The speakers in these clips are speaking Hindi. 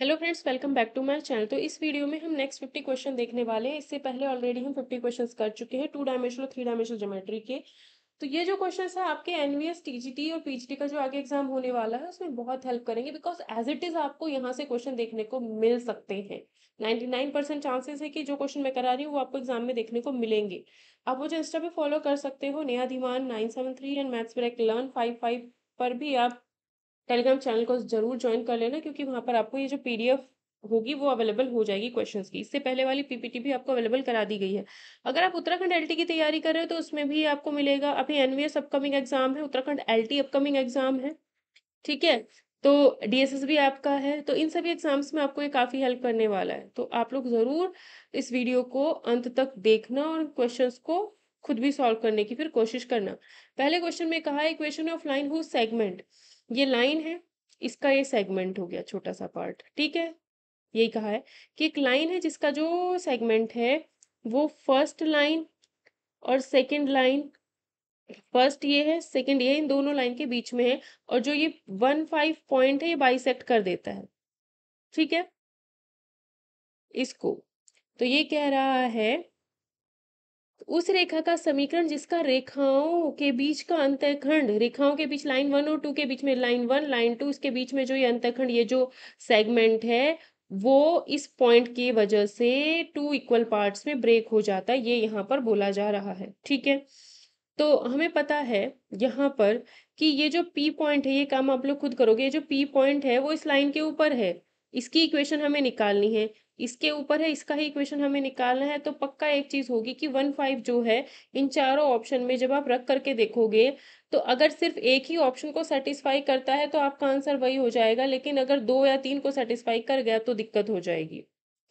hello friends welcome back to my channel तो इस वीडियो में हम नेक्स्ट फिफ्टी क्वेश्चन देखने वाले हैं इससे पहले ऑलरेडी हम फिफ्टी क्वेश्चंस कर चुके हैं two dimensional three dimensional geometry के तो ये जो क्वेश्चन है आपके एनवीएस टीजीटी और पीजीटी का जो आगे एग्जाम होने वाला है उसमें बहुत हेल्प करेंगे बिकॉज एज इट इज आपको यहाँ से क्वेश्चन देखने को मिल सकते हैं 99 परसेंट चांसेस है कि जो क्वेश्चन मैं करा रही हूँ वो आपको एग्जाम में देखने को मिलेंगे आप मुझे इंस्टा पे फॉलो कर सकते हो नया धीमान nine seven three and maths break learn five five पर भी आप टेलीग्राम चैनल को जरूर ज्वाइन कर लेना क्योंकि वहाँ पर आपको ये जो पी होगी वो अवेलेबल हो जाएगी क्वेश्चंस की इससे पहले वाली पीपीटी भी आपको अवेलेबल करा दी गई है अगर आप उत्तराखंड एलटी की तैयारी कर रहे हो तो उसमें भी आपको मिलेगा अभी एनवीएस अपकमिंग एग्जाम है उत्तराखंड एलटी अपकमिंग एग्जाम है ठीक है तो डीएसएस भी आपका है तो इन सभी एग्जाम्स में आपको ये काफ़ी हेल्प करने वाला है तो आप लोग ज़रूर इस वीडियो को अंत तक देखना और क्वेश्चन को खुद भी सॉल्व करने की फिर कोशिश करना पहले क्वेश्चन में कहा इक्वेशन ऑफ लाइन हु सेगमेंट ये लाइन है इसका ये सेगमेंट हो गया छोटा सा पार्ट ठीक है यही कहा है कि एक लाइन है जिसका जो सेगमेंट है वो फर्स्ट लाइन और सेकंड लाइन फर्स्ट ये है सेकंड ये इन दोनों लाइन के बीच में है और जो ये वन फाइव पॉइंट है ये बाइसेक्ट कर देता है ठीक है इसको तो ये कह रहा है उस रेखा का समीकरण जिसका रेखाओं के बीच का अंतखंड रेखाओं के बीच लाइन वन और टू के बीच में लाइन वन लाइन टू इसके बीच में जो ये अंतखंड ये जो सेगमेंट है वो इस पॉइंट की वजह से टू इक्वल पार्ट्स में ब्रेक हो जाता है ये यहाँ पर बोला जा रहा है ठीक है तो हमें पता है यहाँ पर कि ये जो पी पॉइंट है ये काम आप लोग खुद करोगे ये जो पी पॉइंट है वो इस लाइन के ऊपर है इसकी इक्वेशन हमें निकालनी है इसके ऊपर है इसका ही इक्वेशन हमें निकालना है तो पक्का एक चीज होगी कि वन फाइव जो है इन चारों ऑप्शन में जब आप रख करके देखोगे तो अगर सिर्फ एक ही ऑप्शन को सेटिस्फाई करता है तो आपका आंसर वही हो जाएगा लेकिन अगर दो या तीन को सेटिस्फाई कर गया तो दिक्कत हो जाएगी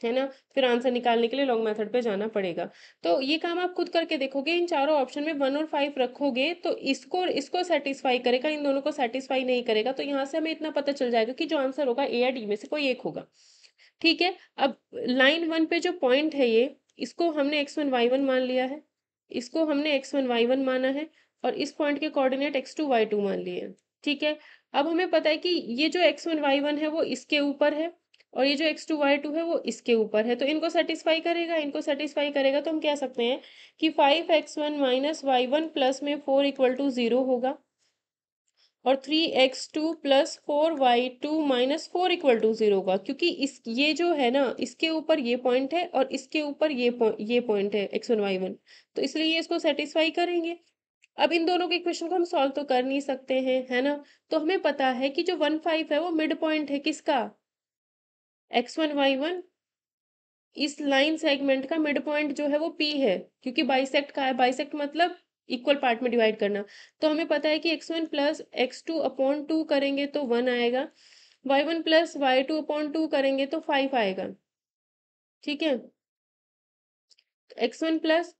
है ना फिर आंसर निकालने के लिए लॉन्ग मेथड पे जाना पड़ेगा तो ये काम आप खुद करके देखोगे इन चारों ऑप्शन में वन और फाइव रखोगे तो इसको इसको सेटिस्फाई करेगा इन दोनों को सेटिस्फाई नहीं करेगा तो यहाँ से हमें इतना पता चल जाएगा कि जो आंसर होगा ए या डी में से कोई एक होगा ठीक है अब लाइन वन पे जो पॉइंट है ये इसको हमने एक्स वन वाई वन मान लिया है इसको हमने एक्स वन वाई वन माना है और इस पॉइंट के coordinate x two y two मान लिए हैं ठीक है अब हमें पता है कि ये जो एक्स वन वाई वन है वो इसके ऊपर है और ये जो एक्स टू वाई टू है वो इसके ऊपर है तो इनको सेटिस्फाई करेगा इनको सेटिस्फाई करेगा तो हम कह सकते हैं कि five x one minus y one plus में फोर इक्वल टू जीरो होगा और three x two plus four y two minus four equal to zero का क्योंकि इस ये जो है ना इसके ऊपर ये पॉइंट है और इसके ऊपर ये पॉइंट ये पॉइंट है एक्स वन वाई वन तो इसलिए ये इसको सेटिस्फाई करेंगे अब इन दोनों के इक्वेशन को हम सॉल्व तो कर नहीं सकते हैं है ना तो हमें पता है कि जो वन फाइव है वो मिड पॉइंट है किसका एक्स वन वाई वन इस लाइन सेगमेंट का मिड पॉइंट जो है वो पी है क्योंकि बाइसेक्ट का है बाइसेक्ट मतलब इक्वल पार्ट में डिवाइड करना तो हमें पता है कि x one plus x two upon two करेंगे तो वन आएगा y one plus y two upon two करेंगे तो फाइव आएगा ठीक है x one plus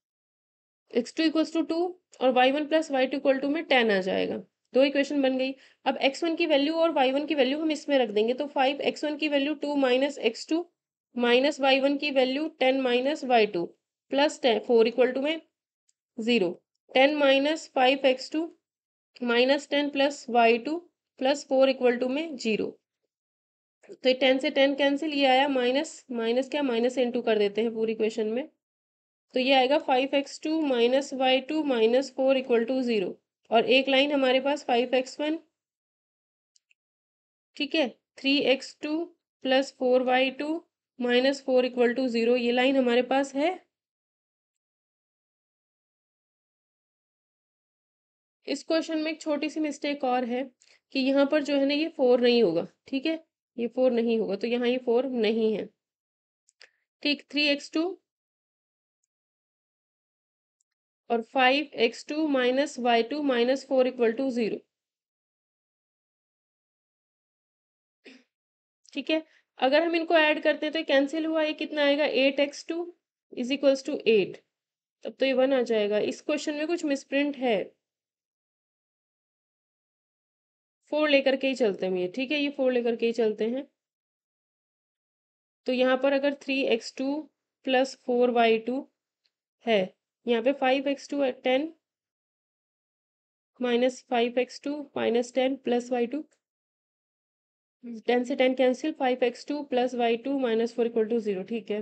x two equal to two और y one plus y two equal to में टेन आ जाएगा दो इक्वेशन बन गई अब एक्स वन की वैल्यू और वाई वन की वैल्यू हम इसमें रख देंगे तो फाइव एक्स वन की value two minus x two minus y one की value ten minus Y two plus ten four equal to में zero ten minus five x two minus ten plus y two plus four equal to में जीरो तो ये टेन से टेन कैंसिल ये आया माइनस माइनस क्या माइनस इंटू कर देते हैं पूरी क्वेश्चन में तो ये आएगा five x two minus Y two minus four equal to zero और एक लाइन हमारे पास फाइव एक्स वन ठीक है three x two plus four y two minus four equal to zero ये लाइन हमारे पास है इस क्वेश्चन में एक छोटी सी मिस्टेक और है कि यहाँ पर जो है ना ये फोर नहीं होगा ठीक है ये फोर नहीं होगा तो यहाँ ये फोर नहीं है ठीक थ्री एक्स टू और five x two minus Y two minus four equal to zero ठीक है अगर हम इनको ऐड करते हैं तो कैंसिल हुआ ये कितना आएगा eight x two is equals to eight तब तो ये वन आ जाएगा इस क्वेश्चन में कुछ मिसप्रिंट है फोर लेकर के ही चलते हैं ये ठीक है ये फोर लेकर के ही चलते हैं तो यहाँ पर अगर three x two plus four y two है यहाँ पे five x two ten minus five x two minus ten plus y two ten से ten cancel five x two plus y two minus four equal to zero ठीक है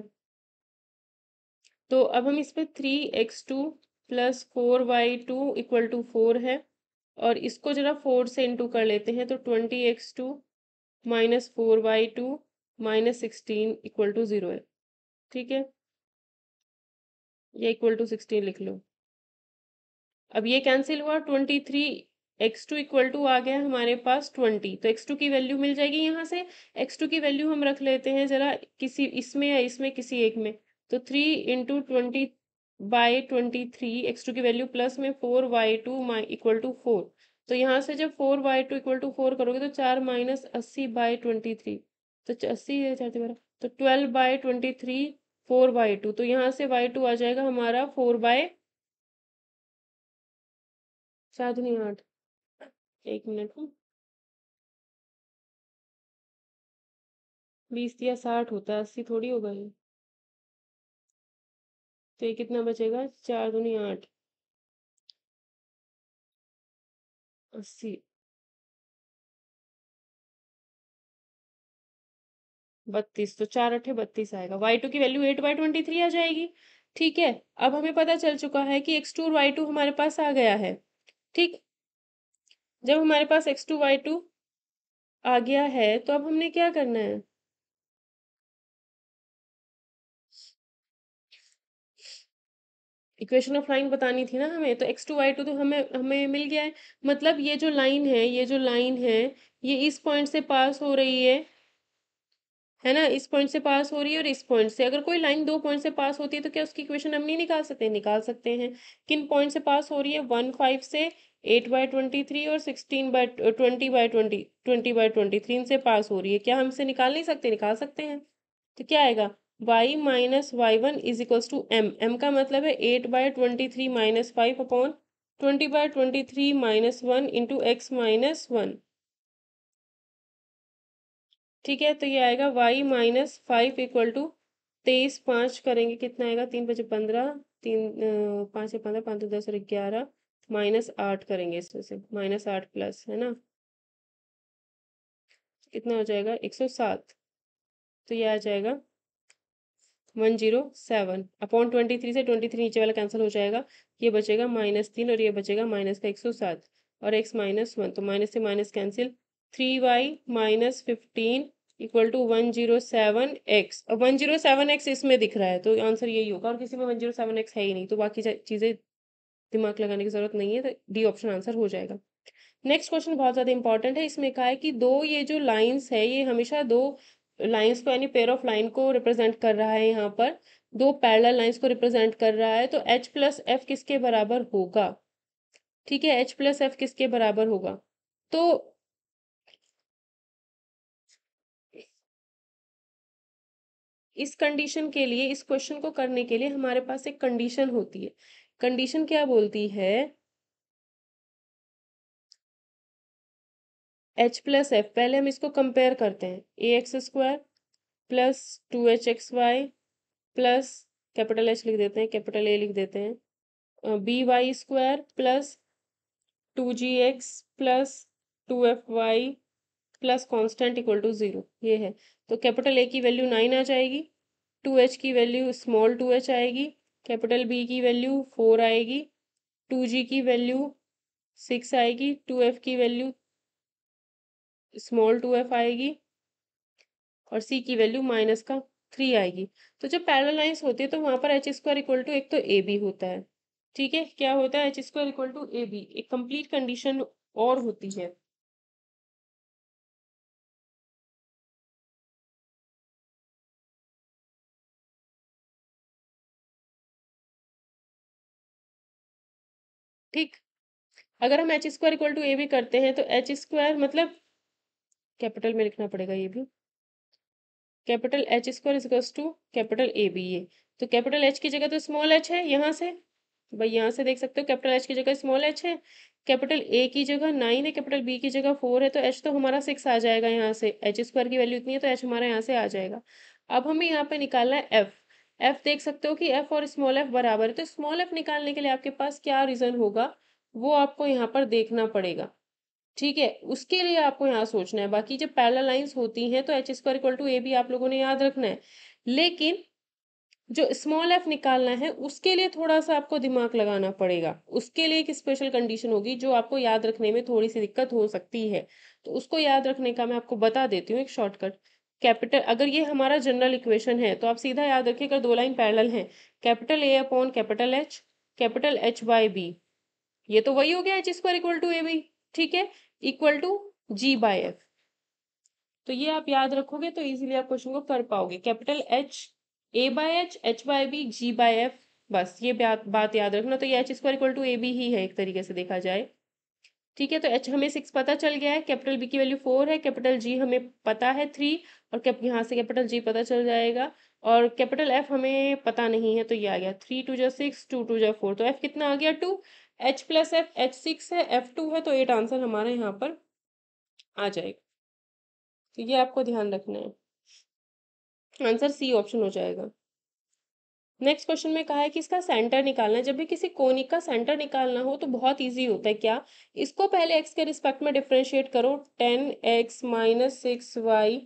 तो अब हम इस पर three x two plus four y two equal to four है और इसको जरा फोर से इंटू कर लेते हैं तो twenty x two minus four by two minus sixteen equal to zero है ठीक है ये इक्वल टू सिक्सटीन लिख लो अब ये कैंसिल हुआ twenty three x two equal to आ गया हमारे पास ट्वेंटी तो एक्स टू की वैल्यू मिल जाएगी यहाँ से एक्स टू की वैल्यू हम रख लेते हैं जरा किसी इसमें या इसमें किसी एक में तो three into twenty by twenty three x two की वैल्यू प्लस में four y two my equal to four तो यहाँ से जब four y two equal to four करोगे तो चार माइनस अस्सी बाई ट्वेंटी थ्री तो अस्सी है चार बारह तो twelve by twenty three four by two तो यहाँ से वाई टू आ जाएगा हमारा फोर बाय सात नहीं आठ एक मिनट बीस या साठ होता है अस्सी थोड़ी होगा ये तो ये कितना बचेगा चार दूनी आठ अस्सी बत्तीस तो चार अठे बत्तीस आएगा वाई टू की value eight by twenty three आ जाएगी ठीक है अब हमें पता चल चुका है कि एक्स टू और वाई टू हमारे पास आ गया है ठीक जब हमारे पास एक्स टू वाई टू आ गया है तो अब हमने क्या करना है इक्वेशन ऑफ लाइन बतानी थी ना हमें तो एक्स टू वाई टू तो हमें हमें मिल गया है मतलब ये जो लाइन है ये जो लाइन है ये इस पॉइंट से पास हो रही है है ना इस पॉइंट से पास हो रही है और इस पॉइंट से अगर कोई लाइन दो पॉइंट से पास होती है तो क्या उसकी इक्वेशन हम नहीं निकाल सकते निकाल सकते हैं किन पॉइंट से पास हो रही है वन फाइव से एट बाय ट्वेंटी थ्री और sixteen by twenty by twenty twenty by twenty three इनसे पास हो रही है क्या हम इसे निकाल नहीं सकते निकाल सकते हैं तो क्या आएगा y minus y one is equals to M M का मतलब है eight by twenty three minus five upon twenty by twenty three minus one into x minus one ठीक है तो ये आएगा y minus five equal to तेईस पाँच करेंगे कितना आएगा तीन बजे पंद्रह तीन पाँच पंद्रह पाँच दस और ग्यारह माइनस आठ करेंगे इसमें से माइनस आठ प्लस है ना कितना हो जाएगा एक सौ सात तो ये आ जाएगा one zero seven upon twenty three से ट्वेंटी थ्री नीचे वाला कैंसिल हो जाएगा ये बचेगा माइनस तीन और ये बचेगा माइनस का एक सौ सात और एक्स माइनस वन तो माइनस से minus cancel three y minus fifteen equal to one zero seven x और वन जीरो सेवन एक्स इसमें दिख रहा है तो आंसर यही होगा और किसी में वन जीरो सेवन एक्स है ही नहीं तो बाकी चीज़ें दिमाग लगाने की जरूरत नहीं है तो डी ऑप्शन आंसर हो जाएगा नेक्स्ट क्वेश्चन बहुत ज़्यादा इंपॉर्टेंट है इसमें कहा है कि दो ये जो लाइंस है ये हमेशा दो लाइंस को यानी पेयर ऑफ लाइन को रिप्रेजेंट कर रहा है यहाँ पर दो पैरल लाइंस को रिप्रेजेंट कर रहा है तो एच प्लस एफ किसके बराबर होगा ठीक है एच प्लस एफ किसके बराबर होगा तो इस कंडीशन के लिए इस क्वेश्चन को करने के लिए हमारे पास एक कंडीशन होती है कंडीशन क्या बोलती है एच प्लस एफ पहले हम इसको कंपेयर करते हैं ए x square plus two H x Y plus capital H लिख देते हैं कैपिटल ए लिख देते हैं B Y square plus two ji x plus two F Y plus constant equal to zero ये है तो कैपिटल ए की वैल्यू नाइन आ जाएगी टू एच की वैल्यू स्मॉल टू एच आएगी कैपिटल बी की वैल्यू फोर आएगी टू जी की वैल्यू सिक्स आएगी टू एफ की वैल्यू स्मॉल टू एफ आएगी और सी की वैल्यू माइनस का थ्री आएगी तो जब पैरल लाइन्स होती है तो वहाँ पर एच स्क्वायर इक्वल टू एक तो ए बी होता है ठीक है क्या होता है H square equal to A B एक कंप्लीट कंडीशन और होती है ठीक अगर हम H square equal to A B करते हैं तो एच स्क्वायर मतलब कैपिटल में लिखना पड़ेगा ये भी capital H square equals to capital A B A तो कैपिटल एच की जगह तो स्मॉल एच है यहाँ से भाई यहाँ से देख सकते हो कैपिटल एच की जगह स्मॉल एच है कैपिटल ए की जगह नाइन है कैपिटल बी की जगह फोर है तो एच तो हमारा सिक्स आ जाएगा यहाँ से एच स्क्वायर की वैल्यू इतनी है तो एच हमारा यहाँ से आ जाएगा अब हमें यहाँ पे निकालना है एफ एफ देख सकते हो कि एफ और स्मॉल एफ बराबर है तो स्मॉल एफ निकालने के लिए आपके पास क्या रीज़न होगा वो आपको यहाँ पर देखना पड़ेगा ठीक है उसके लिए आपको यहाँ सोचना है बाकी जब पैरल लाइन्स होती हैं तो H square equal to A भी आप लोगों ने याद रखना है लेकिन जो स्मॉल एफ निकालना है उसके लिए थोड़ा सा आपको दिमाग लगाना पड़ेगा उसके लिए एक स्पेशल कंडीशन होगी जो आपको याद रखने में थोड़ी सी दिक्कत हो सकती है तो उसको याद रखने का मैं आपको बता देती हूँ एक शॉर्टकट कैपिटल अगर ये हमारा जनरल इक्वेशन है तो आप सीधा याद रखिए अगर दो लाइन पैरल हैं capital A upon capital H capital H by B ये तो वही हो गया H square equal to A B ठीक है equal to G by F तो ये आप याद रखोगे तो इजीली आप क्वेश्चन को कर पाओगे capital H A by H H by B G by F बस ये बात याद रखना तो ये H square equal to A B ही है एक तरीके से देखा जाए ठीक है तो एच हमें सिक्स पता चल गया है कैपिटल बी की वैल्यू फोर है कैपिटल जी हमें पता है थ्री और कैप यहाँ से कैपिटल जी पता चल जाएगा और कैपिटल एफ हमें पता नहीं है तो ये आ गया थ्री टू जो सिक्स टू टू जो फोर तो एफ कितना आ गया two H plus F H six है एफ टू है तो एट आंसर हमारे यहाँ पर आ जाएगा तो ये आपको ध्यान रखना है आंसर सी ऑप्शन हो जाएगा नेक्स्ट क्वेश्चन में कहा है कि इसका सेंटर निकालना है जब भी किसी कोनिक का सेंटर निकालना हो तो बहुत इजी होता है क्या इसको पहले एक्स के रिस्पेक्ट में डिफ्रेंशिएट करो ten x minus six y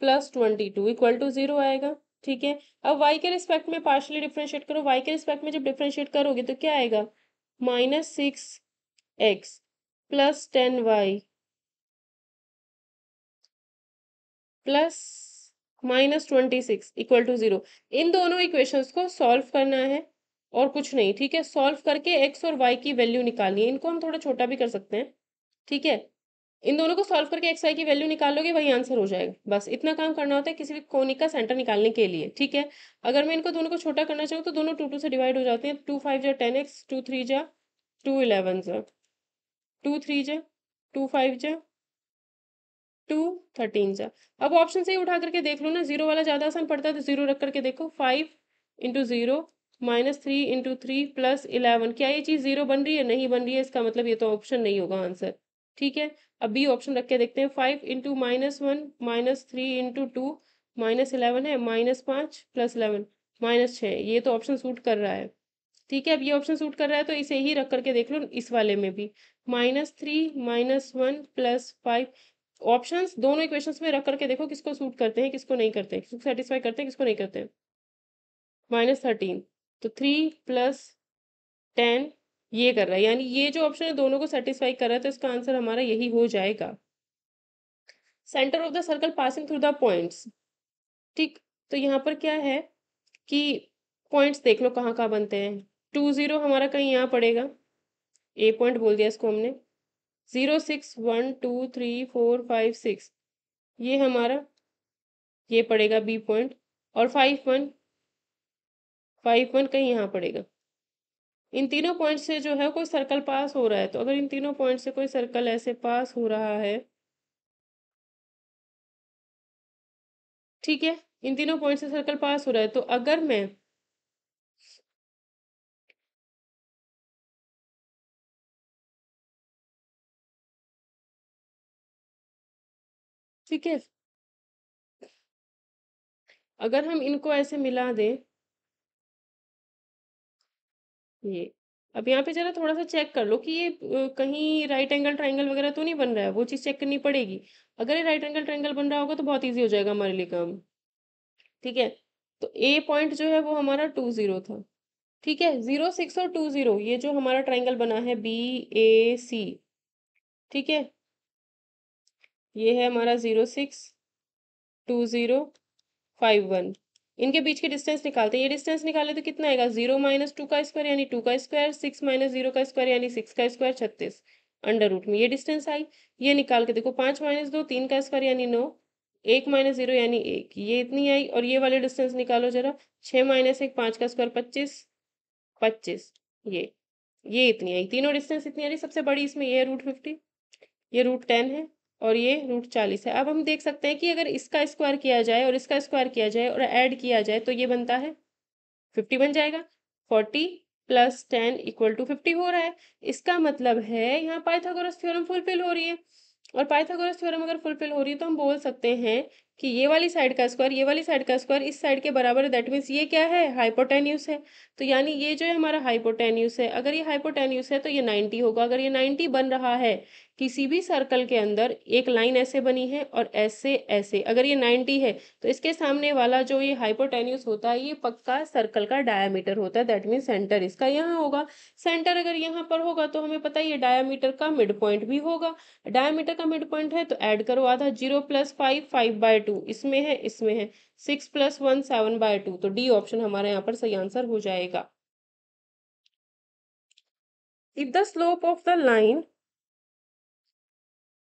plus twenty two equal to zero आएगा ठीक है अब वाई के रिस्पेक्ट में पार्शली डिफ्रेंशिएट करो वाई के रिस्पेक्ट में जब डिफ्रेंशिएट करोगे तो क्या आएगा minus six x plus ten y plus minus twenty six equal to zero इन दोनों इक्वेशंस को सॉल्व करना है और कुछ नहीं ठीक है सॉल्व करके एक्स और वाई की वैल्यू निकालनी है इनको हम थोड़ा छोटा भी कर सकते हैं ठीक है इन दोनों को सॉल्व करके एक्स वाई की वैल्यू निकालोगे वही आंसर हो जाएगा बस इतना काम करना होता है किसी भी कोनिक का सेंटर निकालने के लिए ठीक है अगर मैं इनको दोनों को छोटा करना चाहूँ तो दोनों टू टू से डिवाइड हो जाते हैं टू फाइव जा टेन एक्स टू थ्री जा टू इलेवन जा टू थ्री जा टू फाइव जा टू थर्टीन जा अब ऑप्शन से ही उठा करके देख लो ना जीरो वाला ज़्यादा आसान पड़ता है तो जीरो रख करके देखो five into zero minus three into three plus eleven क्या ये चीज़ जीरो बन रही है नहीं बन रही है इसका मतलब ये तो ऑप्शन नहीं होगा आंसर ठीक है अब बी ऑप्शन रख के देखते हैं five into minus one minus three into two minus eleven है माइनस पाँच प्लस इलेवन माइनस छः ये तो ऑप्शन सूट कर रहा है ठीक है अब ये ऑप्शन सूट कर रहा है तो इसे ही रख करके देख लो इस वाले में भी minus three minus one plus five option दोनों इक्वेशन में रख करके देखो किसको सूट करते हैं किसको नहीं करते किसको सेटिस्फाई करते हैं किसको नहीं करते माइनस थर्टीन तो थ्री प्लस टेन ये कर रहा है यानी ये जो ऑप्शन है दोनों को सेटिस्फाई कर रहा है तो इसका आंसर हमारा यही हो जाएगा centre of the circle passing through the points ठीक तो यहाँ पर क्या है कि पॉइंट्स देख लो कहाँ कहाँ बनते हैं टू ज़ीरो हमारा कहीं यहाँ पड़ेगा ए पॉइंट बोल दिया इसको हमने zero six one two three four five six ये हमारा ये पड़ेगा बी पॉइंट और फाइव वन फाइव वन कहीं यहाँ पड़ेगा इन तीनों पॉइंट से जो है कोई सर्कल पास हो रहा है तो अगर इन तीनों पॉइंट से कोई सर्कल ऐसे पास हो रहा है ठीक है इन तीनों पॉइंट से सर्कल पास हो रहा है तो अगर मैं ठीक है अगर हम इनको ऐसे मिला दें ये अब यहाँ पे जरा थोड़ा सा चेक कर लो कि ये कहीं राइट एंगल ट्राइंगल वगैरह तो नहीं बन रहा है वो चीज़ चेक करनी पड़ेगी अगर ये राइट एंगल ट्राइंगल बन रहा होगा तो बहुत ईजी हो जाएगा हमारे लिए काम ठीक है तो ए पॉइंट जो है वो हमारा टू जीरो था ठीक है जीरो सिक्स और टू जीरो ये जो हमारा ट्राइंगल बना है बी ए सी ठीक है ये है हमारा zero six two zero five one इनके बीच के डिस्टेंस निकालते हैं ये डिस्टेंस निकाले तो कितना आएगा जीरो माइनस टू का स्क्वायर यानी टू का स्क्वायर सिक्स माइनस जीरो का स्क्वायर यानी सिक्स का स्क्वायर छत्तीस अंडर रूट में ये डिस्टेंस आई ये निकाल के देखो पाँच माइनस दो तीन का स्क्वायर यानी नौ एक माइनस जीरो यानी एक ये इतनी आई और ये वाले डिस्टेंस निकालो जरा छः माइनस एक पाँच का स्क्वायर पच्चीस पच्चीस ये ये इतनी आई तीनों डिस्टेंस इतनी आ रही सबसे बड़ी इसमें ये है रूट फिफ्टी ये रूट टेन है और ये रूट चालीस है अब हम देख सकते हैं कि अगर इसका स्क्वायर किया जाए और इसका स्क्वायर किया जाए और ऐड किया जाए तो ये बनता है फिफ्टी बन जाएगा forty plus ten equal to fifty हो रहा है इसका मतलब है यहाँ पाइथागोरस थ्योरम फुलफिल हो रही है और पाइथागोरस थ्योरम अगर फुलफिल हो रही है तो हम बोल सकते हैं कि ये वाली साइड का स्क्वायर ये वाली साइड का स्क्वायर इस साइड के बराबर है दैट मीन्स ये क्या है हाइपोटेन्यूस है तो यानी ये जो है हमारा हाइपोटेन्यूस है अगर ये हाइपोटेन्यूस है तो ये नाइन्टी होगा अगर ये नाइन्टी बन रहा है किसी भी सर्कल के अंदर एक लाइन ऐसे बनी है और ऐसे ऐसे अगर ये 90 है तो इसके सामने वाला जो ये हाइपोटेन्यूस होता है ये पक्का सर्कल का डायामीटर होता है दैट मीन सेंटर इसका यहाँ होगा सेंटर अगर यहाँ पर होगा तो हमें पता है ये डायामीटर का मिड पॉइंट भी होगा डायामीटर का मिड पॉइंट है तो ऐड करो आधा zero plus five five by two इसमें है इसमें है six plus one seven by two तो डी ऑप्शन हमारे यहाँ पर सही आंसर हो जाएगा if the slope of the line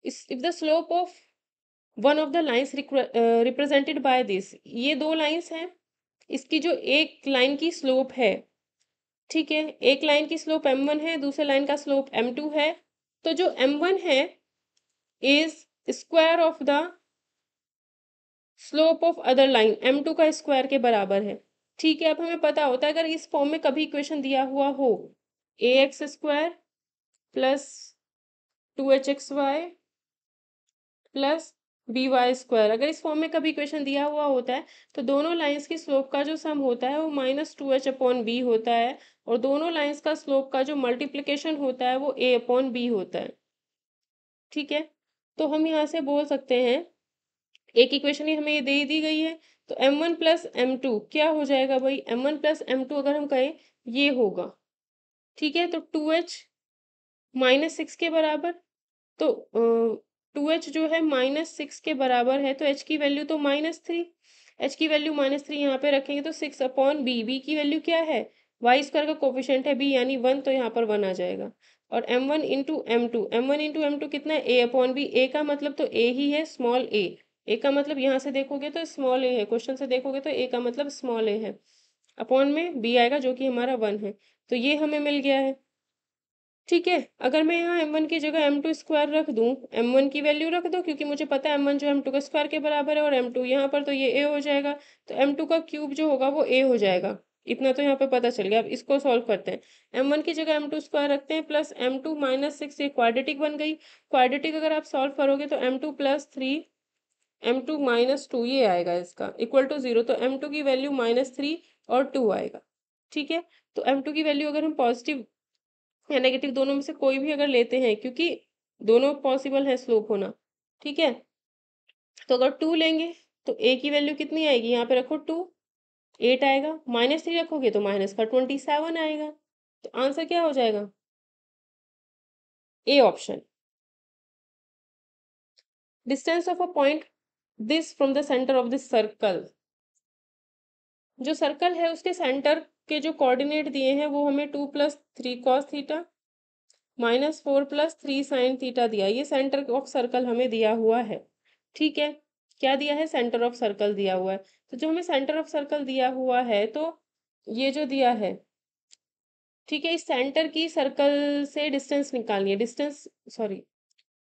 if the slope of one of the lines represented by this ये दो लाइन्स हैं इसकी जो एक लाइन की स्लोप है ठीक है एक लाइन की स्लोप एम वन है दूसरे लाइन का स्लोप एम टू है तो जो एम वन है is square of the slope of other line M two का स्क्वायर के बराबर है ठीक है अब हमें पता होता है अगर इस फॉर्म में कभी इक्वेशन दिया हुआ हो A x square plus two H x Y plus B Y square अगर इस फॉर्म में कभी इक्वेशन दिया हुआ होता है तो दोनों लाइंस की स्लोप का जो सम होता है वो minus two H upon B होता है और दोनों लाइंस का स्लोप का जो मल्टीप्लिकेशन होता है वो ए अपॉन बी होता है ठीक है तो हम यहाँ से बोल सकते हैं एक इक्वेशन ही हमें ये दे दी गई है तो M one plus M two क्या हो जाएगा भाई M one plus M two अगर हम कहें ये होगा ठीक है तो टू एच माइनस सिक्स के बराबर तो टू एच जो है माइनस सिक्स के बराबर है तो एच की वैल्यू तो माइनस थ्री एच की वैल्यू माइनस थ्री यहाँ पे रखेंगे तो सिक्स अपॉन बी बी की वैल्यू क्या है वाई स्क्वायर का कोफिशेंट है बी यानी वन तो यहाँ पर वन आ जाएगा और M one into M two M one into M two कितना है ए अपॉन बी ए का मतलब तो ए ही है स्मॉल ए ए का मतलब यहाँ से देखोगे तो स्मॉल ए है क्वेश्चन से देखोगे तो ए का मतलब स्मॉल ए है अपॉन में बी आएगा जो कि हमारा वन है तो ये हमें मिल गया है ठीक है अगर मैं यहाँ एम वन की जगह एम टू स्क्वायर रख दूँ एम वन की वैल्यू रख दो क्योंकि मुझे पता है एम वन जो एम टू का स्क्वायर के बराबर है और एम टू यहाँ पर तो ये ए हो जाएगा तो एम टू का क्यूब जो होगा वो ए हो जाएगा इतना तो यहाँ पे पता चल गया अब इसको सॉल्व करते हैं एम वन की जगह एम टू स्क्वायर रखते हैं plus M two minus six ये क्वाड्रेटिक बन गई क्वाड्रेटिक अगर आप सॉल्व करोगे तो M two plus three M two minus two ये आएगा इसका इक्वल टू जीरो तो एम टू की वैल्यू माइनस थ्री और टू आएगा ठीक है तो एम टू की वैल्यू अगर हम पॉजिटिव या नेगेटिव दोनों में से कोई भी अगर लेते हैं क्योंकि दोनों पॉसिबल है स्लोप होना ठीक है तो अगर टू लेंगे तो ए की वैल्यू कितनी आएगी यहाँ पे रखो टू एट आएगा माइनस थ्री रखोगे तो माइनस का ट्वेंटी सेवन आएगा तो आंसर क्या हो जाएगा A option distance of a point this from the centre of this circle जो सर्कल है उसके सेंटर के जो कोऑर्डिनेट दिए हैं वो हमें two plus three cos theta minus four plus three sine theta दिया ये सेंटर ऑफ सर्कल हमें दिया हुआ है ठीक है क्या दिया है सेंटर ऑफ सर्कल दिया हुआ है तो जो हमें सेंटर ऑफ सर्कल दिया हुआ है तो ये जो दिया है ठीक है इस सेंटर की सर्कल से डिस्टेंस निकालनी है डिस्टेंस सॉरी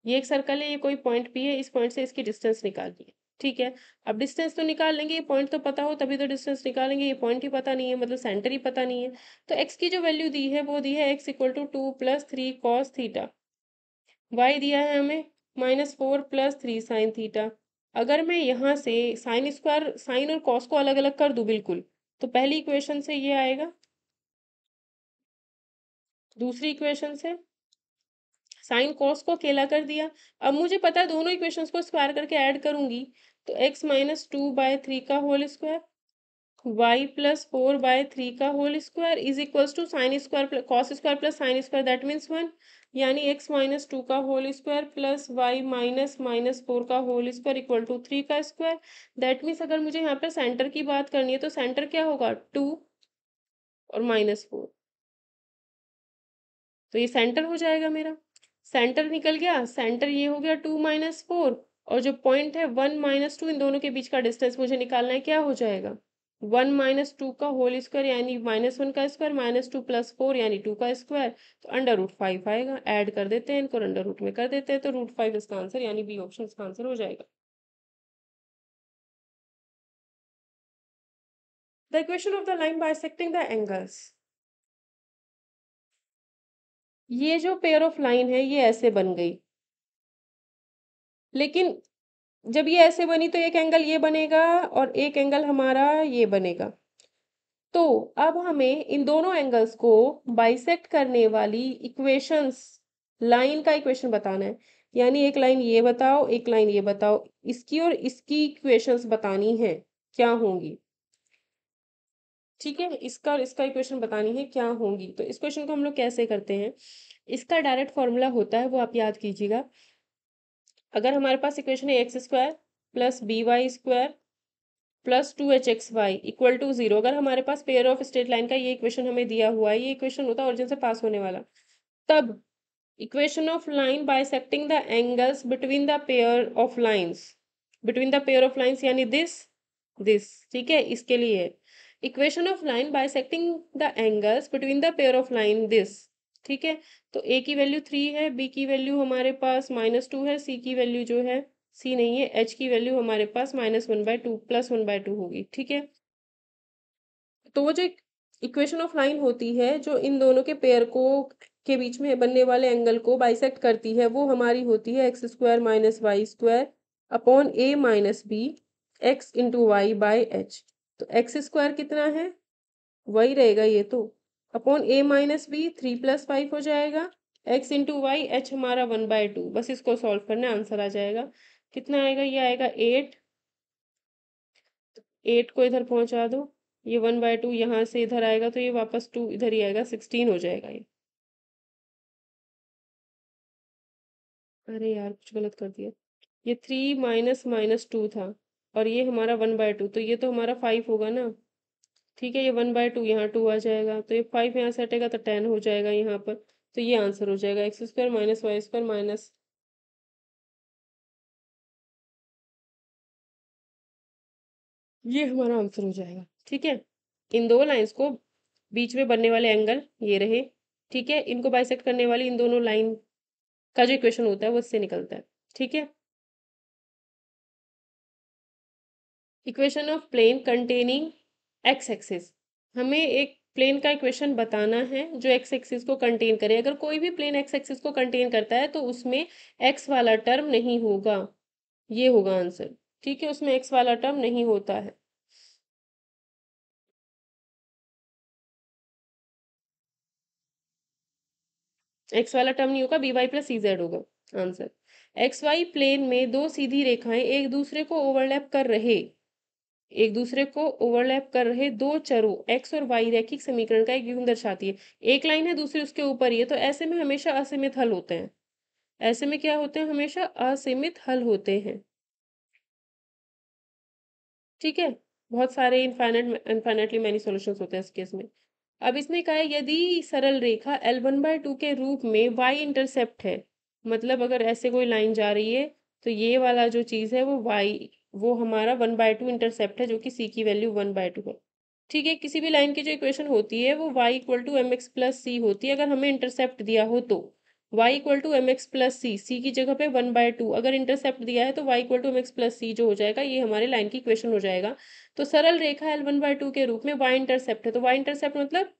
ये एक सर्कल है ये कोई पॉइंट पी है इस पॉइंट से इसकी डिस्टेंस निकालनी है ठीक है अब डिस्टेंस तो निकाल लेंगे ये पॉइंट तो पता हो तभी तो डिस्टेंस निकालेंगे ये पॉइंट ही पता नहीं है मतलब सेंटर ही पता नहीं है तो एक्स की जो वैल्यू दी है वो दी है X equal to two plus three cos theta Y दिया है हमें minus four plus three sine theta अगर मैं यहाँ से साइन स्क्वायर साइन और कॉस को अलग अलग कर दूँ बिल्कुल तो पहली इक्वेशन से ये आएगा दूसरी इक्वेशन से साइन कॉस को अकेला कर दिया अब मुझे पता है दोनों इक्वेशंस को स्क्वायर करके ऐड करूंगी तो x minus two by three का whole square y plus four by three का whole square is equals to sine square plus cos square plus sine square that means one यानी x माइनस टू का whole square plus y minus minus four का whole square equal to three का स्क्वायर दैट मीन्स अगर मुझे यहाँ पर सेंटर की बात करनी है तो सेंटर क्या होगा टू और माइनस फोर तो ये सेंटर हो जाएगा मेरा सेंटर निकल गया सेंटर ये हो गया टू माइनस फोर और जो पॉइंट है वन माइनस टू इन दोनों के बीच का डिस्टेंस मुझे निकालना है क्या हो जाएगा वन माइनस टू का होल स्क्वायर यानी माइनस वन का square minus two plus four यानी टू का स्क्वायर तो अंडर रूट फाइव आएगा ऐड कर देते हैं इनको अंडर रूट में कर देते हैं तो रूट फाइव इसका आंसर यानी बी ऑप्शन इसका आंसर हो जाएगा the equation of the line bisecting the angles ये जो पेयर ऑफ लाइन है ये ऐसे बन गई लेकिन जब ये ऐसे बनी तो एक एंगल ये बनेगा और एक एंगल हमारा ये बनेगा तो अब हमें इन दोनों एंगल्स को बाइसेक्ट करने वाली इक्वेशंस लाइन का इक्वेशन बताना है यानी एक लाइन ये बताओ एक लाइन ये बताओ इसकी और इसकी इक्वेशंस बतानी है क्या होंगी ठीक है इसका और इसका इक्वेशन बतानी है क्या होंगी तो इस क्वेश्चन को हम लोग कैसे करते हैं इसका डायरेक्ट फॉर्मूला होता है वो आप याद कीजिएगा अगर हमारे पास इक्वेशन है X square plus B Y square plus two H x Y equal to zero अगर हमारे पास पेयर ऑफ स्ट्रेट लाइन का ये इक्वेशन हमें दिया हुआ है ये इक्वेशन होता है ओरिजिन से पास होने वाला तब equation of line bisecting the angles between the pair of lines between the pair of lines यानी दिस दिस ठीक है इसके लिए equation of line bisecting the angles between the pair of line this ठीक है तो ए की वैल्यू थ्री है बी की वैल्यू हमारे पास माइनस टू है सी की वैल्यू जो है सी नहीं है एच की वैल्यू हमारे पास minus one by two plus one by two होगी ठीक है तो वो जो इक्वेशन ऑफ लाइन होती है जो इन दोनों के पेयर को के बीच में बनने वाले एंगल को बाइसेक्ट करती है वो हमारी होती है X square minus Y square upon A minus B X into Y by H तो एक्स स्क्वायर कितना है वही रहेगा ये तो upon A minus B three plus five हो जाएगा एक्स इंटू वाई एच हमारा वन बाय टू बस इसको सॉल्व करने आंसर आ जाएगा कितना आएगा ये आएगा एट एट को इधर पहुंचा दो ये वन बाय टू यहाँ से इधर आएगा तो ये वापस टू इधर ही आएगा सिक्सटीन हो जाएगा ये अरे यार कुछ गलत कर दिया ये थ्री माइनस माइनस टू था और ये हमारा वन बाय टू तो ये तो हमारा फाइव होगा ना ठीक है ये वन बाय टू यहाँ टू आ जाएगा तो ये फाइव यहाँ से हटेगा तो टेन हो जाएगा यहाँ पर तो ये आंसर हो जाएगा X square minus Y square minus ये हमारा आंसर हो जाएगा ठीक है इन दो लाइंस को बीच में बनने वाले एंगल ये रहे ठीक है इनको बाइसेक्ट करने वाली इन दोनों लाइन का जो इक्वेशन होता है वो इससे निकलता है ठीक है equation of plane containing X axis हमें एक प्लेन का इक्वेशन बताना है जो एक्स एक्सिस को कंटेन करे अगर कोई भी प्लेन एक्स एक्सिस को कंटेन करता है तो उसमें एक्स वाला टर्म नहीं होगा ये होगा आंसर ठीक है उसमें एक्स वाला टर्म नहीं होता है एक्स वाला टर्म नहीं होगा B Y plus C Z होगा आंसर एक्स वाई प्लेन में दो सीधी रेखाएं एक दूसरे को ओवरलैप कर रहे एक दूसरे को ओवरलैप कर रहे दो चरों एक्स और वाई रैखिक समीकरण का एक युग्म दर्शाती है एक लाइन है दूसरी उसके ऊपर ही है तो ऐसे में हमेशा असीमित हल होते हैं ऐसे में क्या होते हैं हमेशा असीमित हल होते हैं ठीक है बहुत सारे इनफाइनेट इनफाइनेटली मैनी सोल्यूशन होते हैं इस केस में अब इसने कहा है यदि सरल रेखा एल वन बाय टू के रूप में वाई इंटरसेप्ट है मतलब अगर ऐसे कोई लाइन जा रही है तो ये वाला जो चीज़ है वो वाई वो हमारा वन बाय टू इंटरसेप्ट है जो कि सी की वैल्यू वन बाय टू है ठीक है किसी भी लाइन की जो इक्वेशन होती है वो Y equal to M X plus C होती है अगर हमें इंटरसेप्ट दिया हो तो Y equal to M X plus C C की जगह पे वन बाय टू अगर इंटरसेप्ट दिया है तो Y equal to M X plus C जो हो जाएगा ये हमारे लाइन की इक्वेशन हो जाएगा तो सरल रेखा एल वन बाय टू के रूप में वाई इंटरसेप्ट है तो वाई इंटरसेप्ट मतलब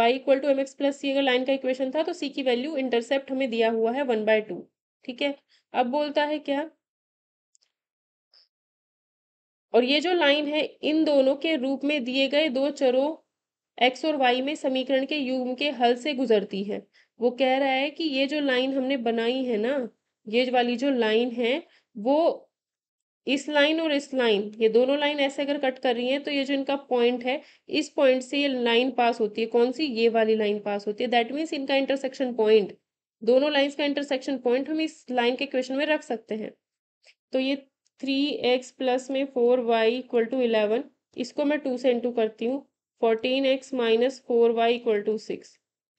Y equal to M X plus C अगर लाइन का इक्वेशन था तो सी की वैल्यू इंटरसेप्ट हमें दिया हुआ है वन बाय टू ठीक है अब बोलता है क्या और ये जो लाइन है इन दोनों के रूप में दिए गए दो चरों एक्स और वाई में समीकरण के युग्म के हल से गुजरती है वो कह रहा है कि ये जो लाइन हमने बनाई है ना ये वाली जो लाइन है वो इस लाइन और इस लाइन ये दोनों लाइन ऐसे अगर कट कर रही हैं तो ये जो इनका पॉइंट है इस पॉइंट से ये लाइन पास होती है कौन सी ये वाली लाइन पास होती है दैट मीन्स इनका इंटरसेक्शन पॉइंट दोनों लाइन्स का इंटरसेक्शन पॉइंट हम इस लाइन के क्वेश्चन में रख सकते हैं तो ये थ्री एक्स प्लस में four Y equal to eleven इसको मैं टू से इंटू करती हूँ fourteen X minus four Y equal to six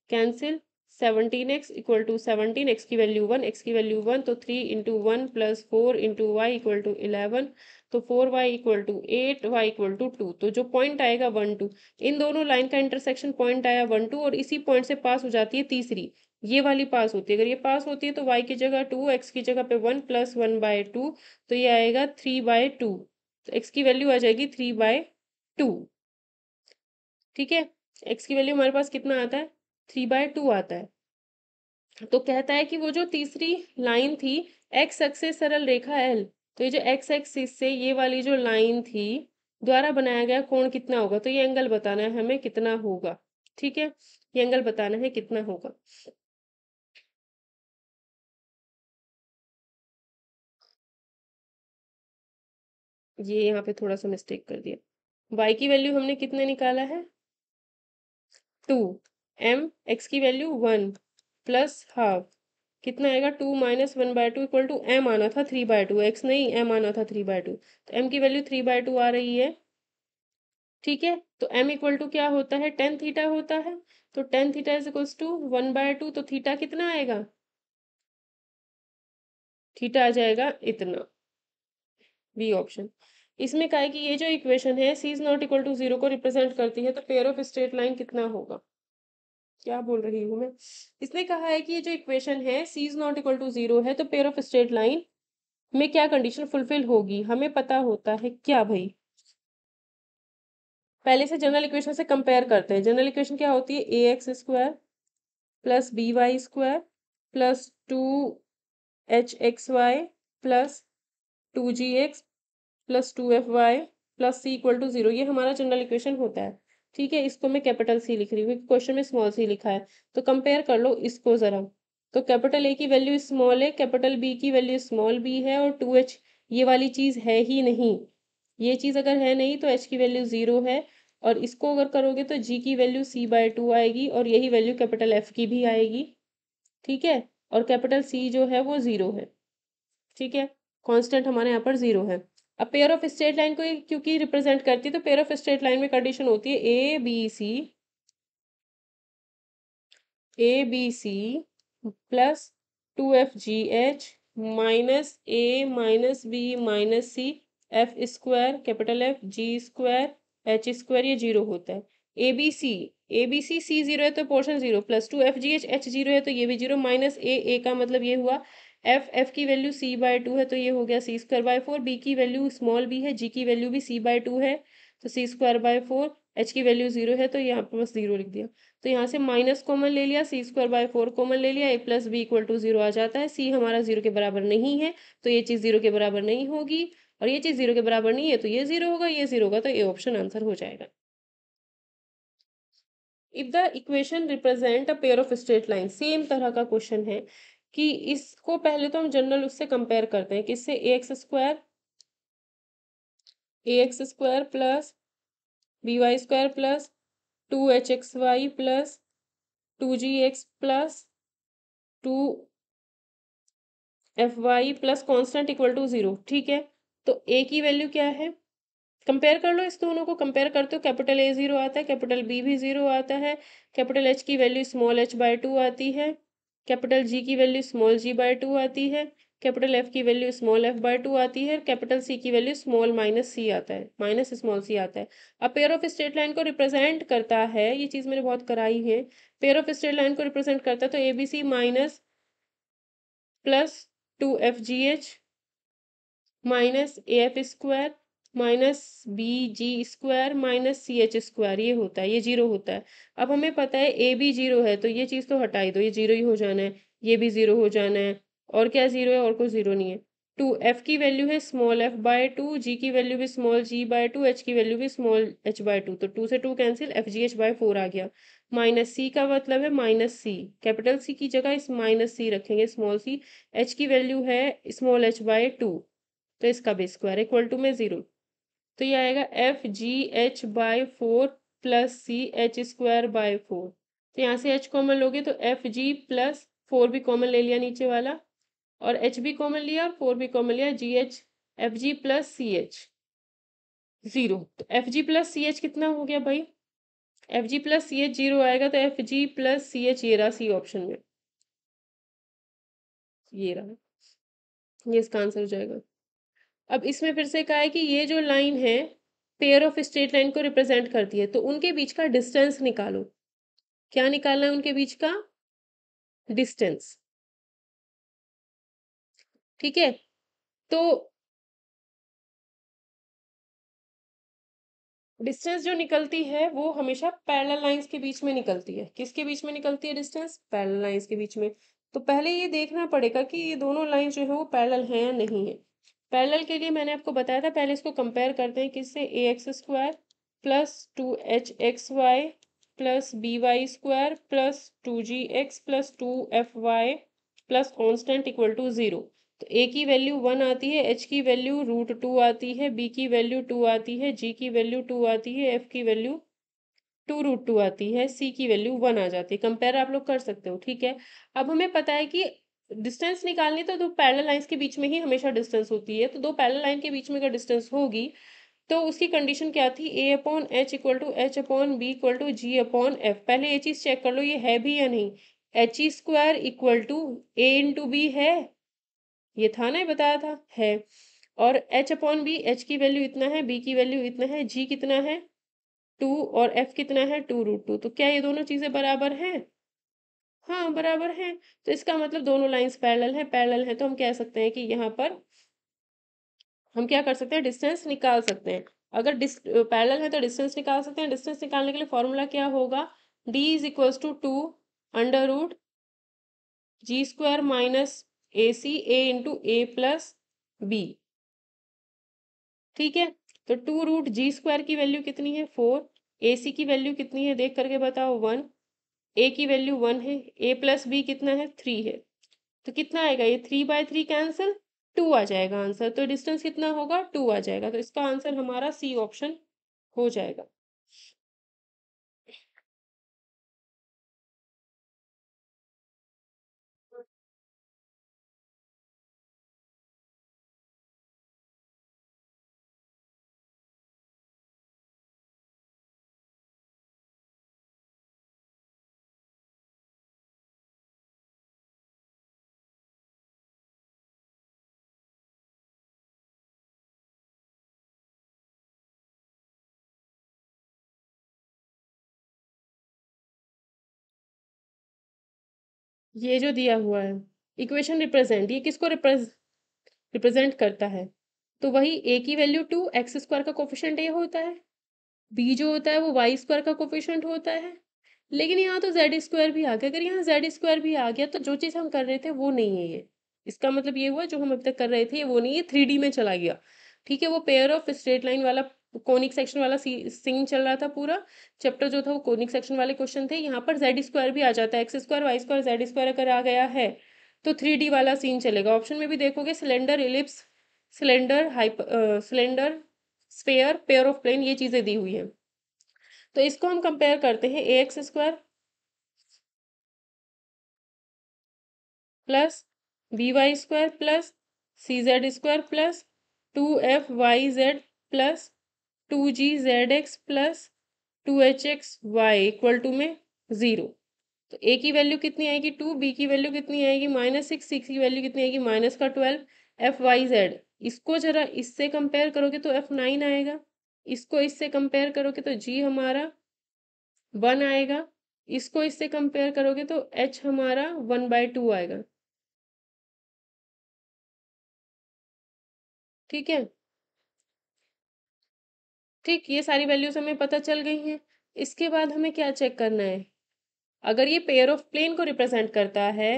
cancel seventeen X equal to seventeen X की वैल्यू वन एक्स की वैल्यू वन तो three into one plus four into Y equal to eleven तो four Y equal to eight Y equal to two two जो पॉइंट आएगा वन टू इन दोनों लाइन का इंटरसेक्शन पॉइंट आया वन टू और इसी पॉइंट से पास हो जाती है तीसरी ये वाली पास होती है अगर ये पास होती है तो वाई की जगह टू एक्स की जगह पे one plus one by two तो ये आएगा थ्री बाय टू तो एक्स की वैल्यू आ जाएगी थ्री बाय टू ठीक है एक्स की वैल्यू हमारे पास कितना आता है थ्री बाय टू आता है तो कहता है कि वो जो तीसरी लाइन थी एक्स से सरल रेखा एल तो ये जो एक्स एक्सिस से ये वाली जो लाइन थी द्वारा बनाया गया कोण कितना होगा तो ये एंगल बताना है हमें कितना होगा ठीक है ये एंगल बताना है कितना होगा ये यहाँ पे थोड़ा सा मिस्टेक कर दिया वाई की वैल्यू हमने कितने निकाला है टू एम एक्स की वैल्यू वन प्लस हाफ कितना आएगा two minus one by two equal to M आना था थ्री बाय टू एक्स नहीं एम आना था थ्री बाय टू तो एम की वैल्यू थ्री बाय टू आ रही है ठीक है तो एम इक्वल टू क्या होता है टेन थीटा होता है तो tan theta is equals to one by two तो थीटा कितना आएगा थीटा आ जाएगा इतना बी ऑप्शन इसमें कहा है कि ये जो इक्वेशन है C is not equal to zero को रिप्रेजेंट करती है तो पेयर ऑफ स्ट्रेट लाइन कितना होगा क्या बोल रही हूँ मैं इसने कहा है कि ये जो इक्वेशन है C is not equal to zero है तो पेयर ऑफ स्ट्रेट लाइन में क्या कंडीशन फुलफिल होगी हमें पता होता है क्या भाई पहले से जनरल इक्वेशन से कंपेयर करते हैं जनरल इक्वेशन क्या होती है A x square plus B Y square plus two H x Y plus two ji x plus two F Y plus C equal to zero ये हमारा जनरल इक्वेशन होता है ठीक है इसको मैं कैपिटल सी लिख रही हूँ क्वेश्चन में स्मॉल सी लिखा है तो कंपेयर कर लो इसको ज़रा तो कैपिटल ए की वैल्यू स्मॉल है कैपिटल बी की वैल्यू स्मॉल बी है और टू एच ये वाली चीज़ है ही नहीं ये चीज़ अगर है नहीं तो एच की वैल्यू ज़ीरो है और इसको अगर करोगे तो जी की वैल्यू सी बाय टू आएगी और यही वैल्यू कैपिटल एफ की भी आएगी ठीक है और कैपिटल सी जो है वो ज़ीरो है ठीक है कॉन्स्टेंट हमारे यहाँ पर जीरो है अब पेयर ऑफ स्ट्रेट लाइन को क्योंकि रिप्रेजेंट करती है तो पेयर ऑफ स्ट्रेट लाइन में कंडीशन होती है A B C A B C plus two F G H minus A minus B minus C F square capital F G square H square ये जीरो होता है A B C A B C C zero है तो portion zero plus two F G H H zero है तो ये भी जीरो माइनस ए ए का मतलब ये हुआ एफ एफ की वैल्यू सी बाय टू है तो ये हो गया C square by four B की वैल्यू स्मॉल बी है जी की वैल्यू भी सी बाय टू है तो C square by four H की वैल्यू जीरो है तो यहाँ पर बस जीरो लिख दिया तो यहाँ से माइनस कॉमन ले लिया C square by four common ले लिया A plus B equal to zero आ जाता है सी हमारा जीरो के बराबर नहीं है तो ये चीज़ जीरो के बराबर नहीं होगी और ये चीज़ जीरो के बराबर नहीं है तो ये जीरो होगा ये जीरो होगा तो ए ऑप्शन आंसर हो जाएगा if the equation represent a pair of straight line same तरह का क्वेश्चन है कि इसको पहले तो हम जनरल उससे कंपेयर करते हैं किससे A x square A x square plus B Y square plus two H x Y plus two ji x plus two F Y plus constant equal to zero ठीक है तो ए की वैल्यू क्या है कंपेयर कर लो इस दोनों को कंपेयर करते हो कैपिटल ए ज़ीरो आता है कैपिटल बी भी ज़ीरो आता है कैपिटल एच की value small H by two आती है कैपिटल जी की value small G by two आती है कैपिटल एफ की value small F by two आती है कैपिटल सी की वैल्यू स्मॉल माइनस सी आता है माइनस स्मॉल सी आता है अब पेयर ऑफ स्ट्रेट लाइन को रिप्रेजेंट करता है ये चीज़ मैंने बहुत कराई है पेयर ऑफ स्ट्रेट लाइन को रिप्रेजेंट करता है तो A B C minus plus two F G H minus A F square minus B ji square minus C H square ये होता है ये जीरो होता है अब हमें पता है ए बी जीरो है तो ये चीज़ तो हटा ही दो ये जीरो ही हो जाना है ये भी जीरो हो जाना है और क्या जीरो है और कोई जीरो नहीं है टू एफ की वैल्यू है small F by two G की वैल्यू भी small G by two H की वैल्यू भी स्मॉल एच बाय टू तो टू से two cancel F ji H by four आ गया माइनस सी का मतलब है माइनस सी कैपिटल सी की जगह इस माइनस सी रखेंगे स्मॉल सी एच की वैल्यू है स्मॉल एच बाय टू तो इसका भी स्क्वायर इक्वल टू में जीरो तो ये आएगा F ji H by four plus C H square by four तो यहाँ से एच कॉमन लोगे तो एफ जी प्लस फोर भी कॉमन ले लिया नीचे वाला और एच भी कॉमन लिया और फोर भी कॉमन लिया G H F G plus C H zero तो F G plus C H कितना हो गया भाई F G plus C H zero आएगा तो F G plus C H ये रहा सी ऑप्शन में ये रहा ये इसका आंसर हो जाएगा अब इसमें फिर से कहा है कि ये जो लाइन है पेयर ऑफ स्ट्रेट लाइन को रिप्रेजेंट करती है तो उनके बीच का डिस्टेंस निकालो क्या निकालना है उनके बीच का डिस्टेंस ठीक है तो डिस्टेंस जो निकलती है वो हमेशा पैरल लाइंस के बीच में निकलती है किसके बीच में निकलती है डिस्टेंस पैरल लाइंस के बीच में तो पहले ये देखना पड़ेगा कि ये दोनों लाइन जो है वो पैरल है या नहीं है पैरेलल के लिए मैंने आपको बताया था पहले इसको कंपेयर करते हैं किससे A x square plus two H x Y plus B Y square plus two ji x plus two F Y plus constant equal to zero तो ए की वैल्यू वन आती है एच की वैल्यू रूट टू आती है बी की वैल्यू टू आती है जी की वैल्यू टू आती है एफ की वैल्यू टू रूट टू आती है सी की वैल्यू वन आ जाती है कंपेयर आप लोग कर सकते हो ठीक है अब हमें पता है कि डिस्टेंस निकालनी तो दो पैरल लाइंस के बीच में ही हमेशा डिस्टेंस होती है तो दो पैरल लाइन के बीच में अगर डिस्टेंस होगी तो उसकी कंडीशन क्या थी A upon H equal to H upon B equal to G upon F पहले ये चीज़ चेक कर लो ये है भी या नहीं H E square equal to A into B है ये था ना बताया था है और एच अपॉन बी एच की वैल्यू इतना है बी की वैल्यू इतना है जी कितना है टू और एफ कितना है टू रूट टू तो क्या ये दोनों चीज़ें बराबर हैं हाँ बराबर है तो इसका मतलब दोनों लाइंस पैरेलल है पैरेलल है तो हम कह सकते हैं कि यहाँ पर हम क्या कर सकते हैं डिस्टेंस निकाल सकते हैं अगर डिस पैरेलल है तो डिस्टेंस निकाल सकते हैं डिस्टेंस निकालने के लिए फॉर्मूला क्या होगा D is equal to two under root ji square minus A C A into A plus B ठीक है तो टू रूट जी स्क्वायर की वैल्यू कितनी है फोर ए सी की वैल्यू कितनी है देख करके बताओ वन ए की वैल्यू वन है ए प्लस बी कितना है थ्री है तो कितना आएगा ये three by three cancel two आ जाएगा आंसर तो डिस्टेंस कितना होगा टू आ जाएगा तो इसका आंसर हमारा सी ऑप्शन हो जाएगा ये जो दिया हुआ है इक्वेशन रिप्रेजेंट ये किसको रिप्रेजेंट करता है तो वही ए की वैल्यू टू एक्स स्क्वायर का कोफिशेंट ए होता है बी जो होता है वो वाई स्क्वायर का कोफिशेंट होता है लेकिन यहाँ तो जेड स्क्वायर भी आ गया अगर यहाँ जेड स्क्वायर भी आ गया तो जो चीज़ हम कर रहे थे वो नहीं है ये इसका मतलब ये हुआ जो हम अब तक कर रहे थे वो नहीं है थ्री में चला गया ठीक है वो पेयर ऑफ स्ट्रेट लाइन वाला कोनिक सेक्शन वाला सीन चल रहा था पूरा चैप्टर जो था वो कोनिक सेक्शन वाले क्वेश्चन थे यहाँ पर जेड स्क्वायर भी आ जाता है X square Y square Z square अगर आ गया है तो थ्री डी वाला सीन चलेगा ऑप्शन में भी देखोगे cylinder ellipse cylinder hype cylinder sphere pair of plane ये चीज़ें दी हुई हैं तो इसको हम कंपेयर करते हैं ए x square plus B Y square plus C Z square plus two F Y Z plus two G Z X plus two H x Y equal to में ज़ीरो तो ए की वैल्यू कितनी आएगी टू बी की वैल्यू कितनी आएगी माइनस सिक्स सिक्स की वैल्यू कितनी आएगी माइनस का ट्वेल्व एफ वाई जेड इसको जरा इससे कंपेयर करोगे तो एफ नाइन आएगा इसको इससे कंपेयर करोगे तो जी हमारा वन आएगा इसको इससे कंपेयर करोगे तो एच हमारा वन बाय टू आएगा ठीक है ठीक ये सारी वैल्यूज हमें पता चल गई हैं इसके बाद हमें क्या चेक करना है अगर ये पेयर ऑफ प्लेन को रिप्रेजेंट करता है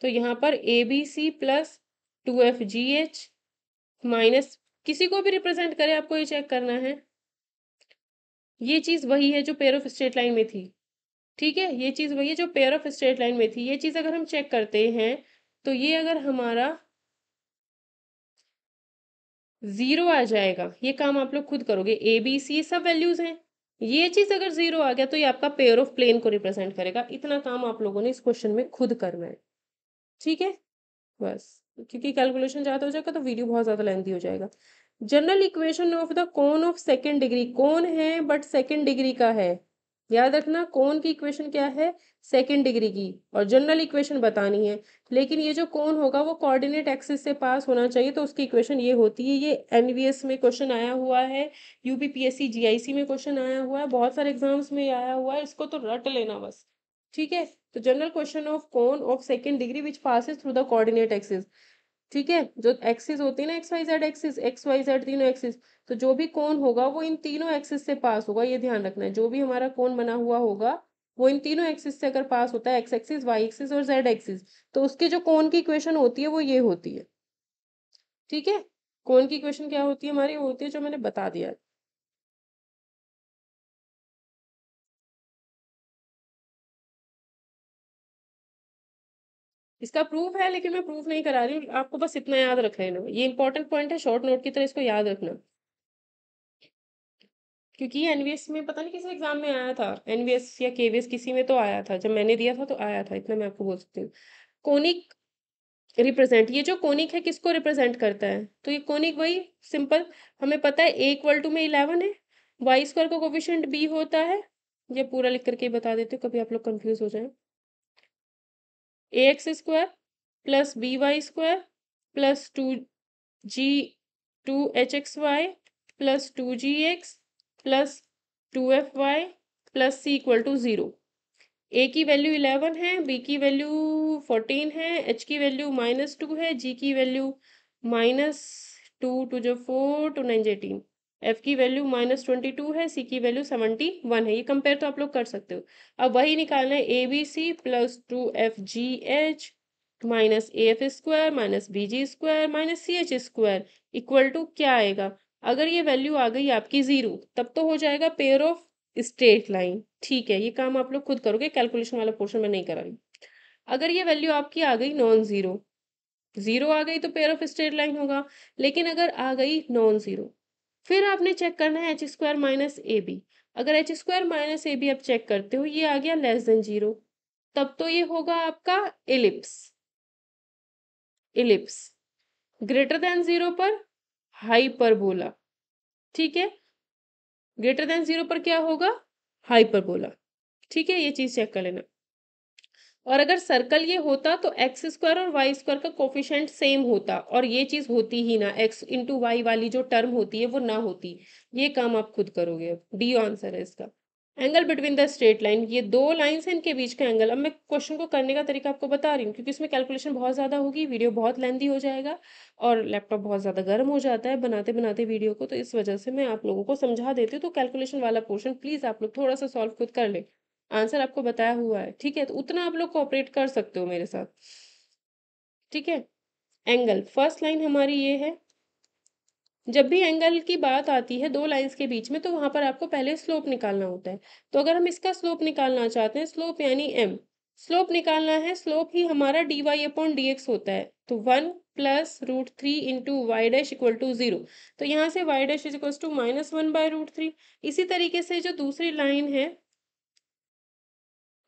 तो यहाँ पर A B C plus two F G H minus किसी को भी रिप्रेजेंट करे आपको ये चेक करना है ये चीज़ वही है जो पेयर ऑफ स्ट्रेट लाइन में थी ठीक है ये चीज़ वही है जो पेयर ऑफ स्ट्रेट लाइन में थी ये चीज़ अगर हम चेक करते हैं तो ये अगर हमारा ज़ीरो आ जाएगा ये काम आप लोग खुद करोगे ए बी सी सब वैल्यूज़ हैं ये चीज़ अगर ज़ीरो आ गया तो ये आपका पेयर ऑफ प्लेन को रिप्रेजेंट करेगा इतना काम आप लोगों ने इस क्वेश्चन में खुद करना है ठीक है बस क्योंकि कैलकुलेशन ज़्यादा हो जाएगा तो वीडियो बहुत ज़्यादा लेंथी हो जाएगा general equation of the cone of second degree कौन है बट सेकेंड डिग्री का है याद रखना कोन की इक्वेशन क्या है सेकेंड डिग्री की और जनरल इक्वेशन बतानी है लेकिन ये जो कोन होगा वो कोऑर्डिनेट एक्सिस से पास होना चाहिए तो उसकी इक्वेशन ये होती है ये एनवीएस में क्वेश्चन आया हुआ है यूपीपीएससी जीआईसी में क्वेश्चन आया हुआ है बहुत सारे एग्जाम्स में आया हुआ है इसको तो रट लेना बस ठीक है तो general question of cone of second degree which passes through the coordinate axis ठीक है जो एक्सिस होती है ना X Y Z axis X Y Z तीनों एक्सिस तो जो भी कौन होगा वो इन तीनों एक्सिस से पास होगा ये ध्यान रखना है जो भी हमारा कौन बना हुआ होगा वो इन तीनों एक्सिस से अगर पास होता है एक्स एक्सिस वाई एक्सिस और जेड एक्सिस तो उसके जो कौन की इक्वेशन होती है वो ये होती है ठीक है कौन की इक्वेशन क्या होती है हमारी होती है जो मैंने बता दिया इसका प्रूफ है लेकिन मैं प्रूफ नहीं करा रही हूँ आपको बस इतना याद रख ना ये इंपॉर्टेंट पॉइंट है शॉर्ट नोट की तरह इसको याद रखना क्योंकि एनवीएस में पता नहीं किसी एग्जाम में आया था एनवीएस या केवीएस किसी में तो आया था जब मैंने दिया था तो आया था इतना मैं आपको बोल सकती हूँ कोनिक रिप्रेजेंट ये जो कोनिक है किसको रिप्रेजेंट करता है तो ये कोनिक वही सिंपल हमें पता है ए इक्वल टू में इलेवन है वाई स्क्वायर का कोविशेंट बी होता है ये पूरा लिख करके बता देते हो कभी आप लोग कंफ्यूज हो जाए A x square plus B Y square plus two G two H x Y plus two ji x plus two F Y plus C equal to zero A की वैल्यू इलेवन है बी की वैल्यू फोर्टीन है एच की वैल्यू माइनस टू है जी की वैल्यू माइनस टू टू जो four two nine eighteen F की वैल्यू माइनस ट्वेंटी टू है सी की वैल्यू सेवेंटी वन है ये कंपेयर तो आप लोग कर सकते हो अब वही निकालना है A B C plus two F G H minus A F square minus B ji square minus C H square equal to क्या आएगा अगर ये वैल्यू आ गई आपकी जीरो तब तो हो जाएगा पेयर ऑफ स्ट्रेट लाइन ठीक है ये काम आप लोग खुद करोगे कैलकुलेशन वाला पोर्शन में नहीं करा रही अगर ये वैल्यू आपकी आ गई नॉन जीरो जीरो आ गई तो पेयर ऑफ स्ट्रेट लाइन होगा लेकिन अगर आ गई नॉन जीरो फिर आपने चेक करना है एच स्क्वायर माइनस ए बी अगर एच स्क्वायर माइनस ए बी आप चेक करते हो ये आ गया लेस देन जीरो तब तो ये होगा आपका ellipse ellipse greater than zero पर हाइपरबोला ठीक है ग्रेटर देन जीरो पर क्या होगा हाइपरबोला ठीक है ये चीज चेक कर लेना और अगर सर्कल ये होता तो एक्स स्क्वायर और वाई स्क्वायर का कोफिशेंट सेम होता और ये चीज़ होती ही ना एक्स इंटू वाई वाली जो टर्म होती है वो ना होती ये काम आप खुद करोगे अब डी आंसर है इसका angle between the straight line ये दो लाइन्स हैं इनके बीच का एंगल अब मैं क्वेश्चन को करने का तरीका आपको बता रही हूँ क्योंकि इसमें कैलकुलेशन बहुत ज़्यादा होगी वीडियो बहुत लेंदी हो जाएगा और लैपटॉप बहुत ज़्यादा गर्म हो जाता है बनाते बनाते वीडियो को तो इस वजह से मैं आप लोगों को समझा देती हूँ तो कैलकुलेशन वाला पोर्शन प्लीज़ आप लोग थोड़ा सा सॉल्व खुद कर लें आंसर आपको बताया हुआ है ठीक है तो उतना आप लोग कोऑपरेट कर सकते हो मेरे साथ ठीक है एंगल फर्स्ट लाइन हमारी ये है जब भी एंगल की बात आती है दो लाइंस के बीच में तो वहां पर आपको पहले स्लोप निकालना होता है तो अगर हम इसका स्लोप निकालना चाहते हैं स्लोप यानी एम स्लोप निकालना है स्लोप ही हमारा D Y upon D x होता है तो one plus root three into Y dash equal to zero तो यहाँ से Y dash is equal to minus one by root three इसी तरीके से जो दूसरी लाइन है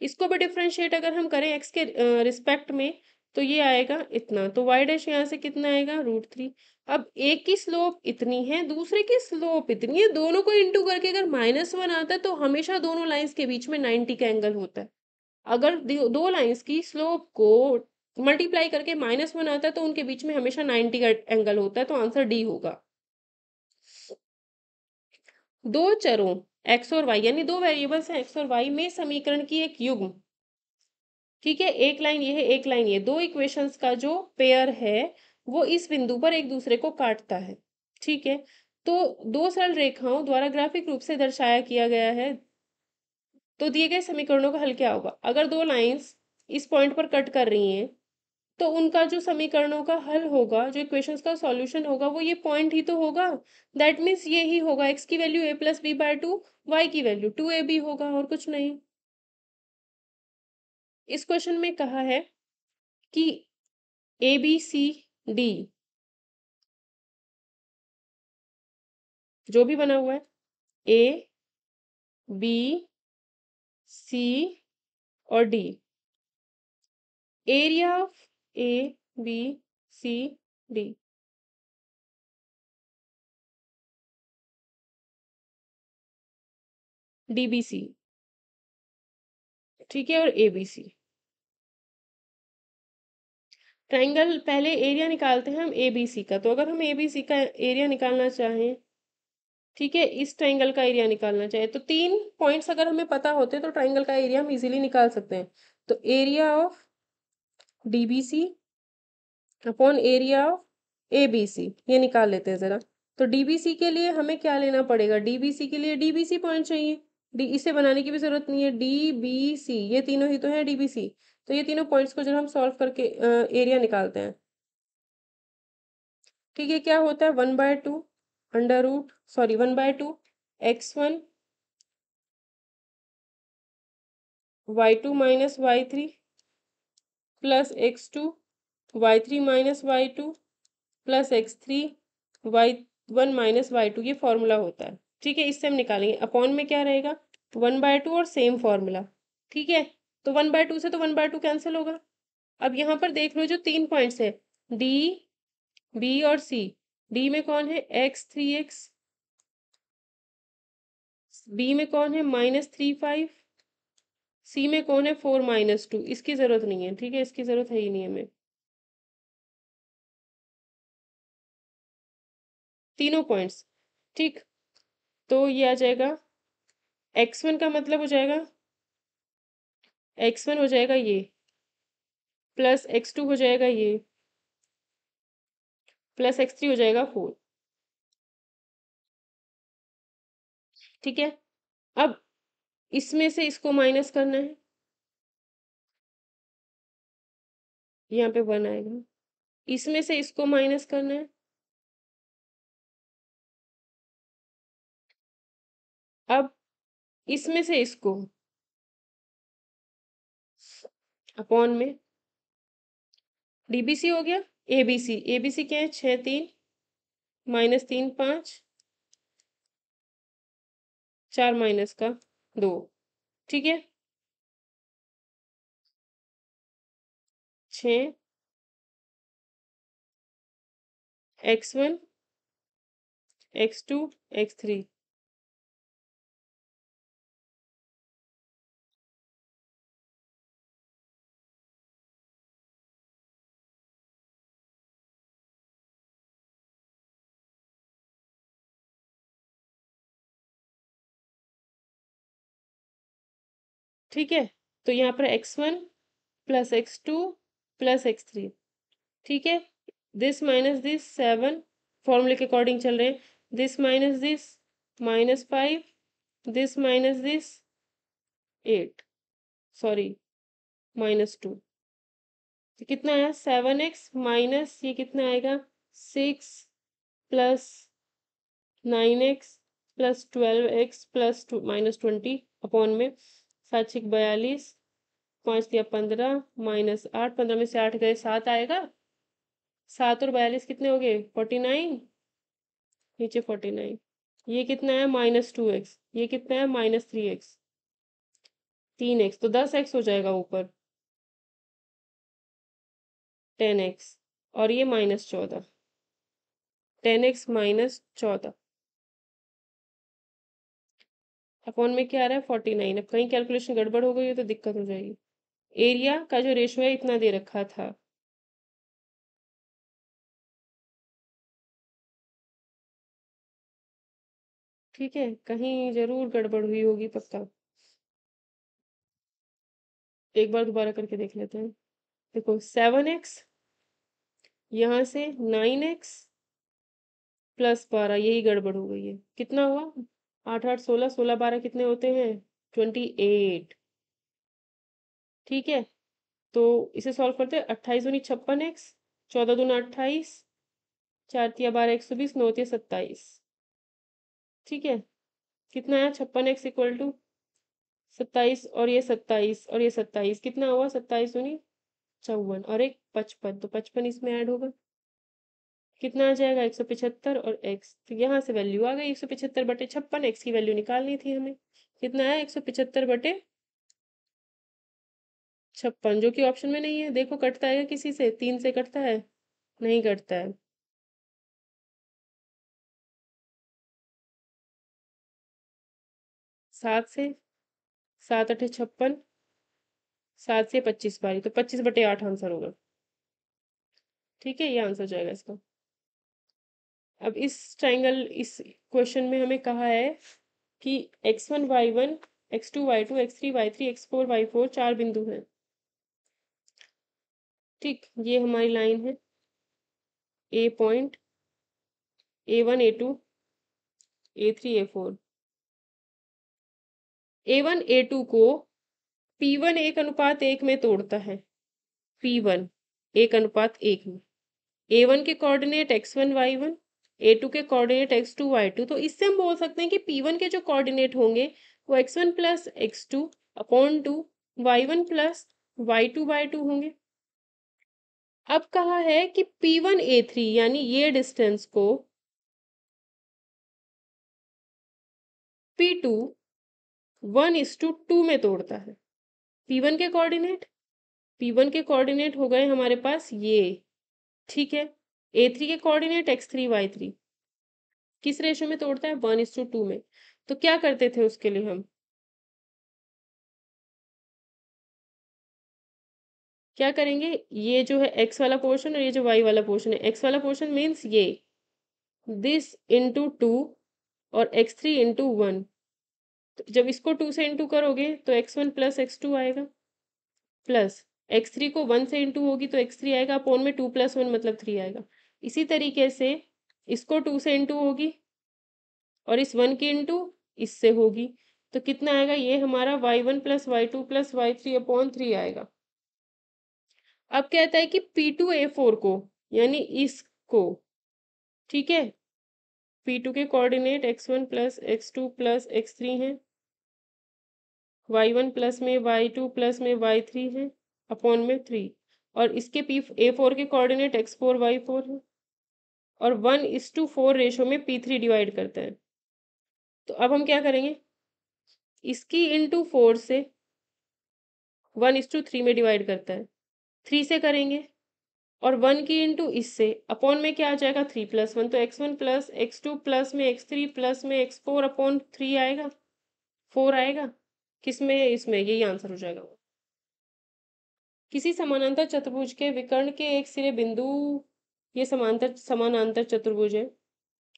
इसको भी डिफ्रेंशिएट अगर हम करें एक्स के रिस्पेक्ट में तो ये आएगा इतना तो वाई डैश यहाँ से कितना आएगा रूट थ्री अब एक की स्लोप इतनी है दूसरे की स्लोप इतनी है दोनों को इंटू करके अगर माइनस वन आता है तो हमेशा दोनों लाइंस के बीच में नाइन्टी का एंगल होता है अगर दो लाइंस की स्लोप को मल्टीप्लाई करके माइनस वन आता है तो उनके बीच में हमेशा नाइन्टी का एंगल होता है तो आंसर डी होगा दो चरों एक्स और वाई यानी दो वेरिएबल्स हैं एक्स और वाई में समीकरण की एक युग्म ठीक है एक लाइन ये है एक लाइन ये दो इक्वेशंस का जो पेयर है वो इस बिंदु पर एक दूसरे को काटता है ठीक है तो दो सरल रेखाओं द्वारा ग्राफिक रूप से दर्शाया किया गया है तो दिए गए समीकरणों का हल क्या होगा अगर दो लाइन्स इस पॉइंट पर कट कर रही हैं तो उनका जो समीकरणों का हल होगा जो इक्वेशंस का सॉल्यूशन होगा वो ये पॉइंट ही तो होगा दैट मीन्स ये ही होगा एक्स की value A plus B by two Y की वैल्यू टू ए बी होगा और कुछ नहीं इस क्वेश्चन में कहा है कि ए बी सी डी जो भी बना हुआ है ए बी सी और D area of A B C D DBC ठीक है और एबीसी ट्राइंगल पहले एरिया निकालते हैं हम एबीसी का तो अगर हम एबीसी का एरिया निकालना चाहें ठीक है इस ट्राइंगल का एरिया निकालना चाहें तो तीन पॉइंट्स अगर हमें पता होते हैं तो ट्राइंगल का एरिया हम इजीली निकाल सकते हैं तो area of DBC upon area of ABC ये निकाल लेते हैं ज़रा तो डीबीसी के लिए हमें क्या लेना पड़ेगा डीबीसी के लिए डीबीसी पॉइंट चाहिए डी इसे बनाने की भी जरूरत नहीं है डी बी सी ये तीनों ही तो है डीबीसी तो ये तीनों पॉइंट्स को जरा हम सॉल्व करके एरिया निकालते हैं ठीक है क्या होता है one by two under root sorry one by two x one Y two minus Y three plus x two Y three minus Y two plus x three Y one minus Y two ये फॉर्मूला होता है ठीक है इससे हम निकालेंगे अपॉन में क्या रहेगा वन बाय टू और सेम फॉर्मूला ठीक है तो वन बाय टू से तो वन बाय टू कैंसिल होगा अब यहाँ पर देख लो जो तीन पॉइंट्स है डी बी और सी डी में कौन है एक्स थ्री एक्स बी में कौन है माइनस थ्री फाइव सी में कौन है फोर माइनस टू इसकी ज़रूरत नहीं है ठीक है इसकी ज़रूरत है ही नहीं हमें तीनों पॉइंट्स ठीक तो ये आ जाएगा एक्स वन का मतलब हो जाएगा एक्स वन हो जाएगा ये प्लस एक्स टू हो जाएगा ये प्लस एक्स थ्री हो जाएगा फोर ठीक है अब इसमें से इसको माइनस करना है यहाँ पे वन आएगा इसमें से इसको माइनस करना है अब इसमें से इसको अपॉन में डीबीसी हो गया एबीसी एबीसी क्या है छ तीन माइनस तीन पाँच चार माइनस का दो ठीक है छ X one x two x three ठीक है तो यहाँ पर X one plus x two plus x three ठीक है दिस माइनस दिस सेवन फॉर्मूले के अकॉर्डिंग चल रहे हैं this minus this minus five this minus this eight sorry minus two तो कितना आया सेवन एक्स माइनस ये कितना आएगा six plus nine X plus twelve X plus two minus twenty upon में सात छिक बयालीस पाँच दिया पंद्रह माइनस आठ पंद्रह में से आठ गए सात आएगा सात और बयालीस कितने हो गए फोर्टी नाइन नीचे फोर्टी नाइन ये कितना है माइनस टू एक्स ये कितना है माइनस थ्री एक्स तीन एक्स तो दस एक्स हो जाएगा ऊपर टेन एक्स और ये माइनस चौदह टेन एक्स माइनस चौदह अपॉन में क्या आ रहा है फोर्टी नाइन अब कहीं कैलकुलेशन गड़बड़ हो गई है तो दिक्कत हो जाएगी एरिया का जो रेशो है इतना दे रखा था ठीक है कहीं जरूर गड़बड़ हुई होगी पक्का एक बार दोबारा करके देख लेते हैं देखो सेवन एक्स यहां से नाइन एक्स प्लस बारह यही गड़बड़ हो गई है कितना हुआ आठ आठ सोलह सोलह बारह कितने होते हैं ट्वेंटी एट ठीक है तो इसे सॉल्व करते हैं अट्ठाईस दूनी छप्पन एक्स चौदह दूना अट्ठाईस चार तिया बारह एक सौ बीस नौ तिया सत्ताईस ठीक है कितना आया छप्पन एक्स इक्वल टू सत्ताईस और ये सत्ताईस और ये सत्ताईस कितना हुआ सत्ताईस दूनी चौवन और एक पचपन तो पचपन इसमें ऐड होगा कितना आ जाएगा एक सौ पिछहत्तर और एक्स तो यहाँ से वैल्यू आ गई एक सौ पिछहत्तर बटे छप्पन एक्स की वैल्यू निकालनी थी हमें कितना आया एक सौ पिछहत्तर बटे छप्पन जो कि ऑप्शन में नहीं है देखो कटता है किसी से तीन से कटता है नहीं कटता है सात से सात अठे छप्पन सात से पच्चीस बारी तो पच्चीस बटे आठ आंसर होगा ठीक है ये आंसर जाएगा इसका अब इस ट्राइंगल इस क्वेश्चन में हमें कहा है कि x one y one x two y two x three y three x four y four चार बिंदु हैं ठीक ये हमारी लाइन है A point A one A two A three A four A one A two को पी वन एक अनुपात एक में तोड़ता है पी वन एक अनुपात एक में ए वन के coordinate x one y one A two के coordinate x two y two तो इससे हम बोल सकते हैं कि पी वन के जो कोऑर्डिनेट होंगे वो x one plus x two upon two y one plus y two by two होंगे अब कहा है कि पी वन ए थ्री यानी ये डिस्टेंस को P two one is to two में तोड़ता है पी वन के कोऑर्डिनेट पी वन के कोऑर्डिनेट हो गए हमारे पास ये ठीक है ए थ्री के coordinate x three y three किस रेशो में तोड़ता है वन इस टू टू में तो क्या करते थे उसके लिए हम क्या करेंगे ये जो है एक्स वाला पोर्शन और ये जो वाई वाला पोर्शन है एक्स वाला पोर्शन मीन्स ये दिस इंटू टू और एक्स थ्री इंटू वन जब इसको टू से इंटू करोगे तो x one plus x two आएगा प्लस एक्स थ्री को वन से इंटू होगी तो एक्स थ्री आएगा अपोन में टू प्लस वन मतलब थ्री आएगा इसी तरीके से इसको टू से इंटू होगी और इस वन की इंटू इससे होगी तो कितना आएगा ये हमारा y one plus y two plus y three upon three आएगा अब कहता है कि पी टू ए फोर को यानी इसको ठीक है पी टू के coordinate x one plus x two plus x three है वाई वन प्लस में वाई टू प्लस में वाई थ्री है अपॉन में थ्री और इसके पी ए फोर के coordinate x four y four है और one is to four ratio में पी थ्री डिवाइड करते हैं तो अब हम क्या करेंगे इसकी इंटू फोर से वन इस टू थ्री में डिवाइड करता है थ्री से करेंगे और वन की इंटू इससे अपॉन में क्या आ जाएगा थ्री प्लस वन तो x one plus x two plus में एक्स थ्री प्लस में एक्स फोर अपॉन थ्री आएगा फोर आएगा किस में इसमें यही आंसर हो जाएगा किसी समानांतर चतुर्भुज के विकर्ण के एक सिरे बिंदु ये समांतर समानांतर चतुर्भुज है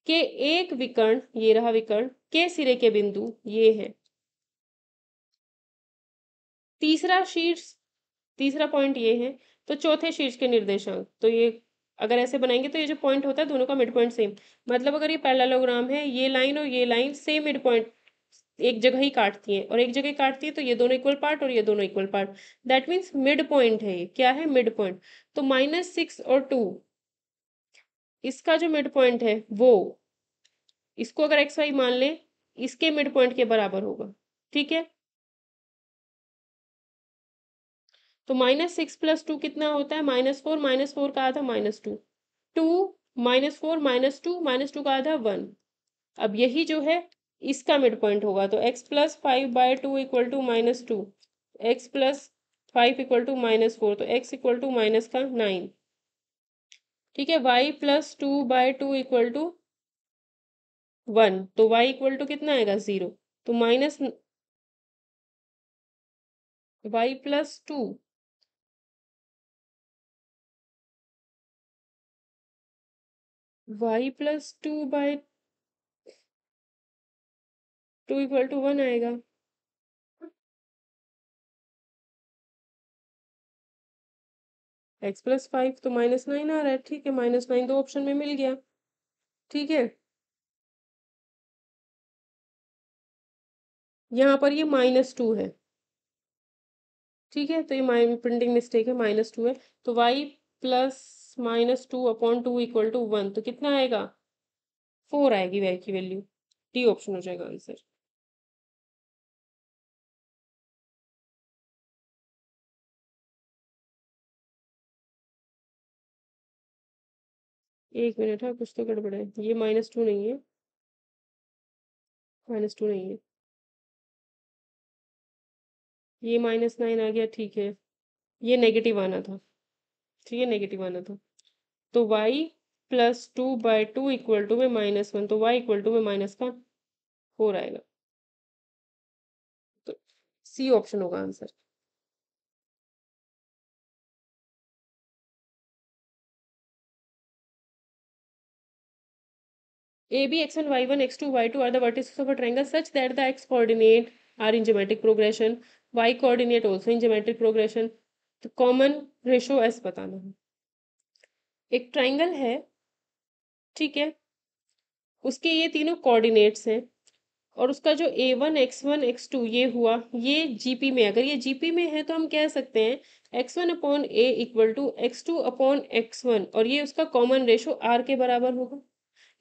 के एक विकर्ण ये रहा विकर्ण के सिरे के बिंदु ये है तीसरा शीर्ष तीसरा पॉइंट ये है तो चौथे शीर्ष के निर्देशांक तो ये अगर ऐसे बनाएंगे तो ये जो पॉइंट होता है दोनों का मिड पॉइंट सेम मतलब अगर ये पैरेललोग्राम है ये लाइन और ये लाइन सेम मिड पॉइंट एक जगह ही काटती है और एक जगह काटती है तो ये दोनों इक्वल पार्ट और ये दोनों equal part that means mid point है ये क्या है मिड पॉइंट तो माइनस सिक्स और टू इसका जो मिड पॉइंट है वो इसको अगर एक्स वाई मान लें इसके मिड पॉइंट के बराबर होगा ठीक है तो माइनस सिक्स प्लस टू कितना होता है माइनस फोर माइनस फोर कहा था minus two two minus four minus two minus two कहा था वन अब यही जो है इसका मिड पॉइंट होगा तो x plus five by two equal to minus two x plus five equal to minus four तो एक्स इक्वल टू माइनस का नाइन ठीक है y plus two by two equal to one तो वाई इक्वल टू कितना आएगा जीरो तो minus y plus two y plus two by two equal to one आएगा एक्स प्लस फाइव तो माइनस नाइन आ रहा है ठीक है माइनस नाइन दो ऑप्शन में मिल गया ठीक है यहाँ पर ये माइनस टू है ठीक है तो ये प्रिंटिंग मिस्टेक है माइनस टू है तो y plus minus two upon two equal to one तो कितना आएगा फोर आएगी वाई की वैल्यू डी ऑप्शन हो जाएगा आंसर एक मिनट है हाँ, कुछ तो गड़बड़ है ये माइनस टू नहीं है माइनस टू नहीं है ये माइनस नाइन आ गया ठीक है ये नेगेटिव आना था ठीक है नेगेटिव आना था तो y plus two by two equal to में माइनस वन तो वाई इक्वल टू में माइनस का फोर आएगा तो सी ऑप्शन होगा answer A B x y one x two y two are the vertices of a triangle such that the x coordinate are in geometric progression y coordinate also in geometric progression तो कॉमन रेशो एस बताना है एक ट्राइंगल है ठीक है उसके ये तीनों कोऑर्डिनेट्स हैं और उसका जो A one x one x two ये हुआ ये जीपी में अगर ये जीपी में है तो हम कह सकते हैं x one upon a equal to x two upon x one और ये उसका कॉमन रेशो आर के बराबर होगा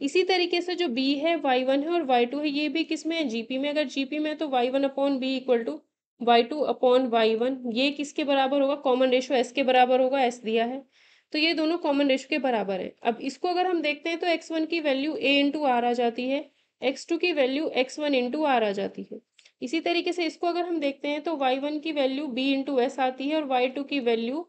इसी तरीके से जो बी है वाई वन है और वाई टू है ये भी किस में है जीपी में अगर जीपी में है तो y one upon B equal to y two upon y one ये किसके बराबर होगा कॉमन रेशो एस के बराबर होगा एस दिया है तो ये दोनों कॉमन रेशो के बराबर है अब इसको अगर हम देखते हैं तो एक्स वन की वैल्यू ए इंटू आर आ जाती है एक्स टू की value x one into r आ जाती है इसी तरीके से इसको अगर हम देखते हैं तो वाई वन की वैल्यू बी इंटू एस आती है और वाई टू की value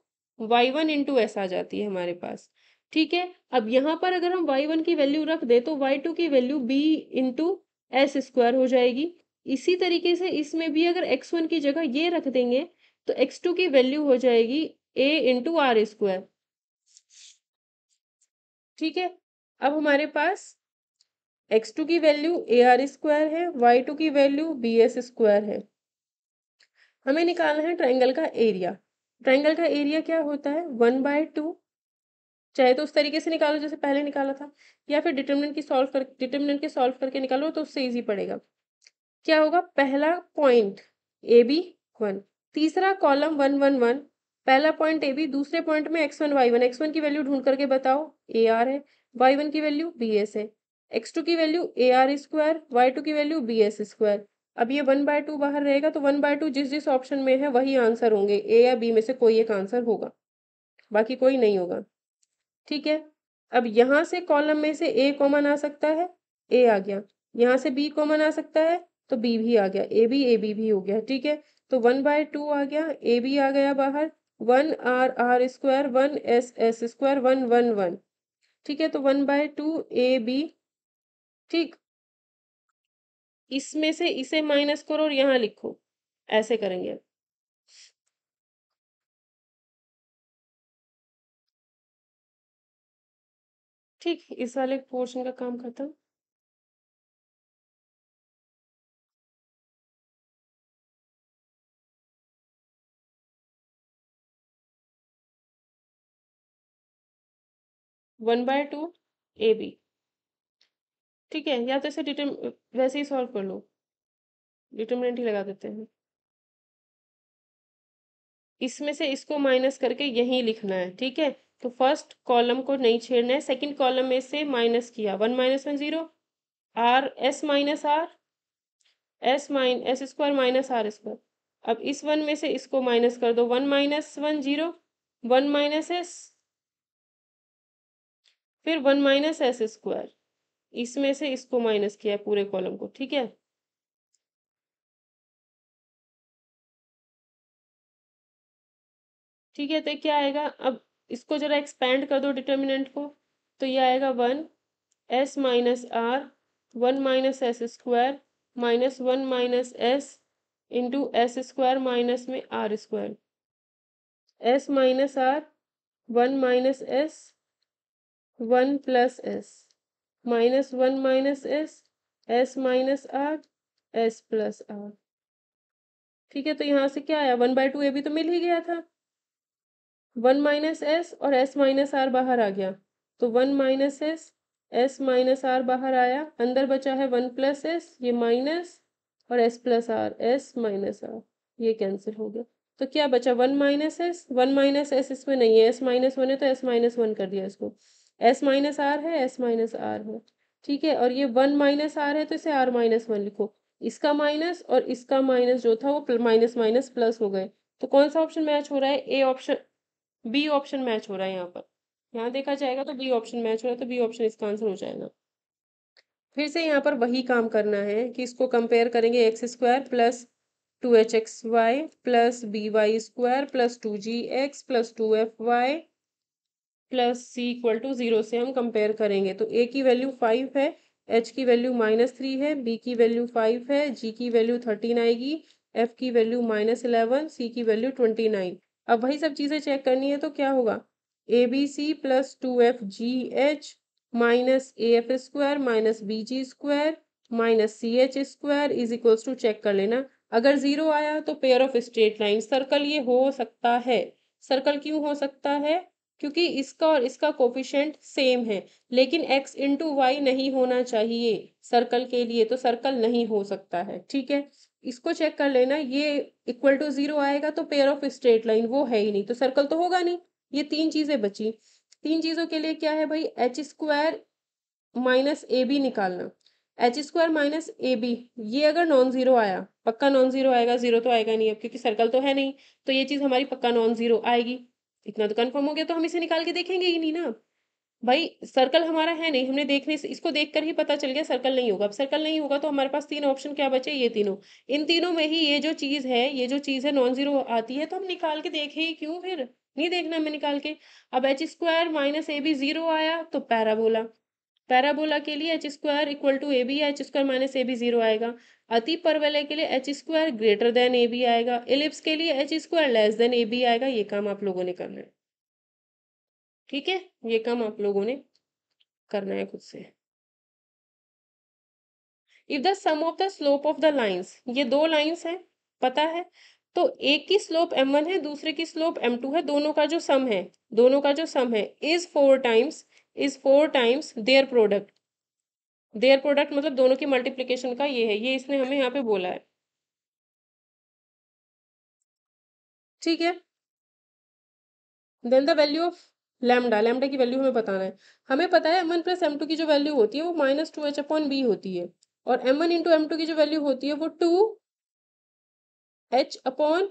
y one into s आ जाती है हमारे पास ठीक है अब यहाँ पर अगर हम y1 की वैल्यू रख दें तो y2 की value b into s square हो जाएगी इसी तरीके से इसमें भी अगर x1 की जगह ये रख देंगे तो x2 की वैल्यू हो जाएगी a इंटू आर स्क्वायर ठीक है अब हमारे पास x2 की वैल्यू ए आर स्क्वायर है y2 की वैल्यू बी एस स्क्वायर है हमें निकालना है ट्राइंगल का एरिया ट्राइंगल का एरिया क्या होता है वन बाय टू चाहे तो उस तरीके से निकालो जैसे पहले निकाला था या फिर डिटर्मिनेंट की सॉल्व कर डिटर्मिनेंट के सॉल्व करके निकालो तो उससे ईजी पड़ेगा क्या होगा पहला पॉइंट ए बी वन तीसरा कॉलम वन वन वन पहला पॉइंट ए बी दूसरे पॉइंट में x one y one x one की वैल्यू ढूंढ करके बताओ ए आर है वाई वन की वैल्यू बी एस है एक्स टू की value a r square y two की वैल्यू बी एस स्क्वायर अब ये वन बाय टू बाहर रहेगा तो वन बाय टू जिस जिस ऑप्शन में है वही आंसर होंगे ए या बी में से कोई एक आंसर होगा बाकी कोई नहीं होगा ठीक है अब यहां से कॉलम में से ए कॉमन आ सकता है ए आ गया यहाँ से बी कॉमन आ सकता है तो बी भी आ गया ए बी ए बी भी हो गया ठीक है तो वन बाय टू आ गया ए बी आ गया बाहर one r r square one s s square one one one ठीक है तो one by two A B ठीक इसमें से इसे माइनस करो और यहां लिखो ऐसे करेंगे ठीक इस वाले पोर्शन का काम खत्म one by two A B ठीक है या तो इसे डिटर्म वैसे ही सॉल्व कर लो डिटर्मिनेंट ही लगा देते हैं इसमें से इसको माइनस करके यहीं लिखना है ठीक है तो फर्स्ट कॉलम को नहीं छेड़ना है सेकंड कॉलम में से माइनस किया one minus one zero r s minus r s minus s square minus r square अब इस वन में से इसको माइनस कर दो one minus one zero one minus s फिर वन माइनस एस स्क्वायर इसमें से इसको माइनस किया पूरे कॉलम को ठीक है ठीक है तो क्या आएगा अब इसको जरा एक्सपेंड कर दो डिटर्मिनेंट को तो ये आएगा one s minus r one minus s square minus one minus s into s square minus में r square s minus r one minus s one plus s minus one minus s s minus r s plus r ठीक है तो यहाँ से क्या आया वन बाय टू ए भी तो मिल ही गया था वन माइनस एस और एस माइनस आर बाहर आ गया तो one minus s s minus r बाहर आया अंदर बचा है वन प्लस एस ये माइनस और s plus r s minus r ये कैंसिल हो गया तो क्या बचा one minus s one minus s इसमें नहीं है एस माइनस वन है तो एस माइनस वन कर दिया इसको एस माइनस आर है एस माइनस आर है ठीक है और ये वन माइनस आर है तो इसे आर माइनस वन लिखो इसका माइनस और इसका माइनस जो था वो माइनस माइनस प्लस हो गए तो कौन सा ऑप्शन मैच हो रहा है A option B option match हो रहा है यहाँ पर यहाँ देखा जाएगा तो बी ऑप्शन मैच हो रहा है तो बी ऑप्शन इसका आंसर हो जाएगा फिर से यहाँ पर वही काम करना है कि इसको कंपेयर करेंगे X square plus two H x Y plus B Y square plus two ji x plus two F Y plus C equal to zero से हम कंपेयर करेंगे तो ए की वैल्यू फाइव है एच की वैल्यू माइनस थ्री है बी की वैल्यू फाइव है जी की वैल्यू थर्टीन आएगी एफ की वैल्यू माइनस इलेवन सी की वैल्यू ट्वेंटी नाइन अब वही सब चीज़ें चेक करनी है तो क्या होगा a B C plus two F G H minus A F square minus B ji square minus C H square is equals to check कर लेना अगर जीरो आया तो pair of straight line circle ये हो सकता है सर्कल क्यों हो सकता है क्योंकि इसका और इसका कोफिशेंट सेम है लेकिन एक्स इंटू वाई नहीं होना चाहिए सर्कल के लिए तो सर्कल नहीं हो सकता है ठीक है इसको चेक कर लेना ये इक्वल टू जीरो आएगा तो पेयर ऑफ स्ट्रेट लाइन वो है ही नहीं तो सर्कल तो होगा नहीं ये तीन चीजें बची तीन चीजों के लिए क्या है भाई एच स्क्वायर माइनस ए बी निकालना एच स्क्वायर माइनस ए बी ये अगर नॉन जीरो आया पक्का नॉन जीरो आएगा जीरो तो आएगा नहीं अब क्योंकि सर्कल तो है नहीं तो ये चीज हमारी पक्का नॉन जीरो आएगी इतना तो कन्फर्म हो गया तो हम इसे निकाल के देखेंगे ही नहीं ना भाई सर्कल हमारा है नहीं हमने देखने से इसको देखकर ही पता चल गया सर्कल नहीं होगा अब सर्कल नहीं होगा तो हमारे पास तीन ऑप्शन क्या बचे ये तीनों इन तीनों में ही ये जो चीज़ है ये जो चीज़ है नॉन जीरो आती है तो हम निकाल के देखें ही क्यों फिर नहीं देखना हमें निकाल के अब एच स्क्वायर माइनस ए बी जीरो आया तो पैराबोला पैराबोला के लिए h square equal to A b h square minus A b zero आएगा अति परवलय के लिए h square greater than a b आएगा एलिप्स के लिए h square less than a b आएगा ये काम आप लोगों ने करना है ठीक है ये काम आप लोगों ने करना है खुद से if the sum of the slope of the lines ये दो लाइन्स हैं पता है तो एक की स्लोप m1 है दूसरे की स्लोप m2 है दोनों का जो सम है दोनों का जो सम है is four times is four times their product their product मतलब दोनों की मल्टीप्लीकेशन का ये है ये इसने हमें यहाँ पे बोला है ठीक है then the value of lambda lambda की वैल्यू हमें बताना है हमें पता है M one plus M two की जो वैल्यू होती है वो minus two H upon b होती है और M one into M two की जो वैल्यू होती है वो two H upon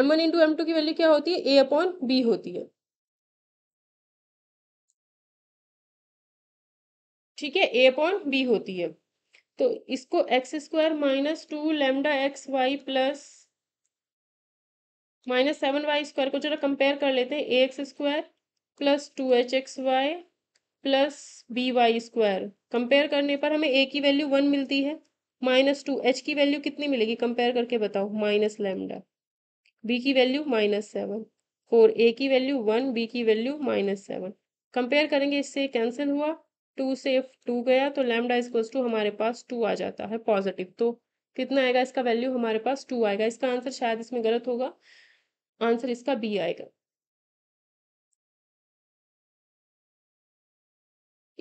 m one into M two की वैल्यू क्या होती है ए अपॉन बी होती है ठीक है ए अपॉन बी होती है तो इसको x square minus two lambda x Y plus minus seven y square को जरा कंपेयर कर लेते हैं ए x square plus two H x Y plus B Y square compare करने पर हमें ए की वैल्यू वन मिलती है माइनस टू एच की वैल्यू कितनी मिलेगी कंपेयर करके बताओ माइनस लेमडा बी की value minus seven four a की वैल्यू वन बी की वैल्यू माइनस सेवन कंपेयर करेंगे इससे कैंसिल हुआ टू से टू गया तो लेमडा इजक्वल्स टू हमारे पास टू आ जाता है पॉजिटिव तो कितना आएगा इसका वैल्यू हमारे पास टू आएगा इसका आंसर शायद इसमें गलत होगा आंसर इसका बी आएगा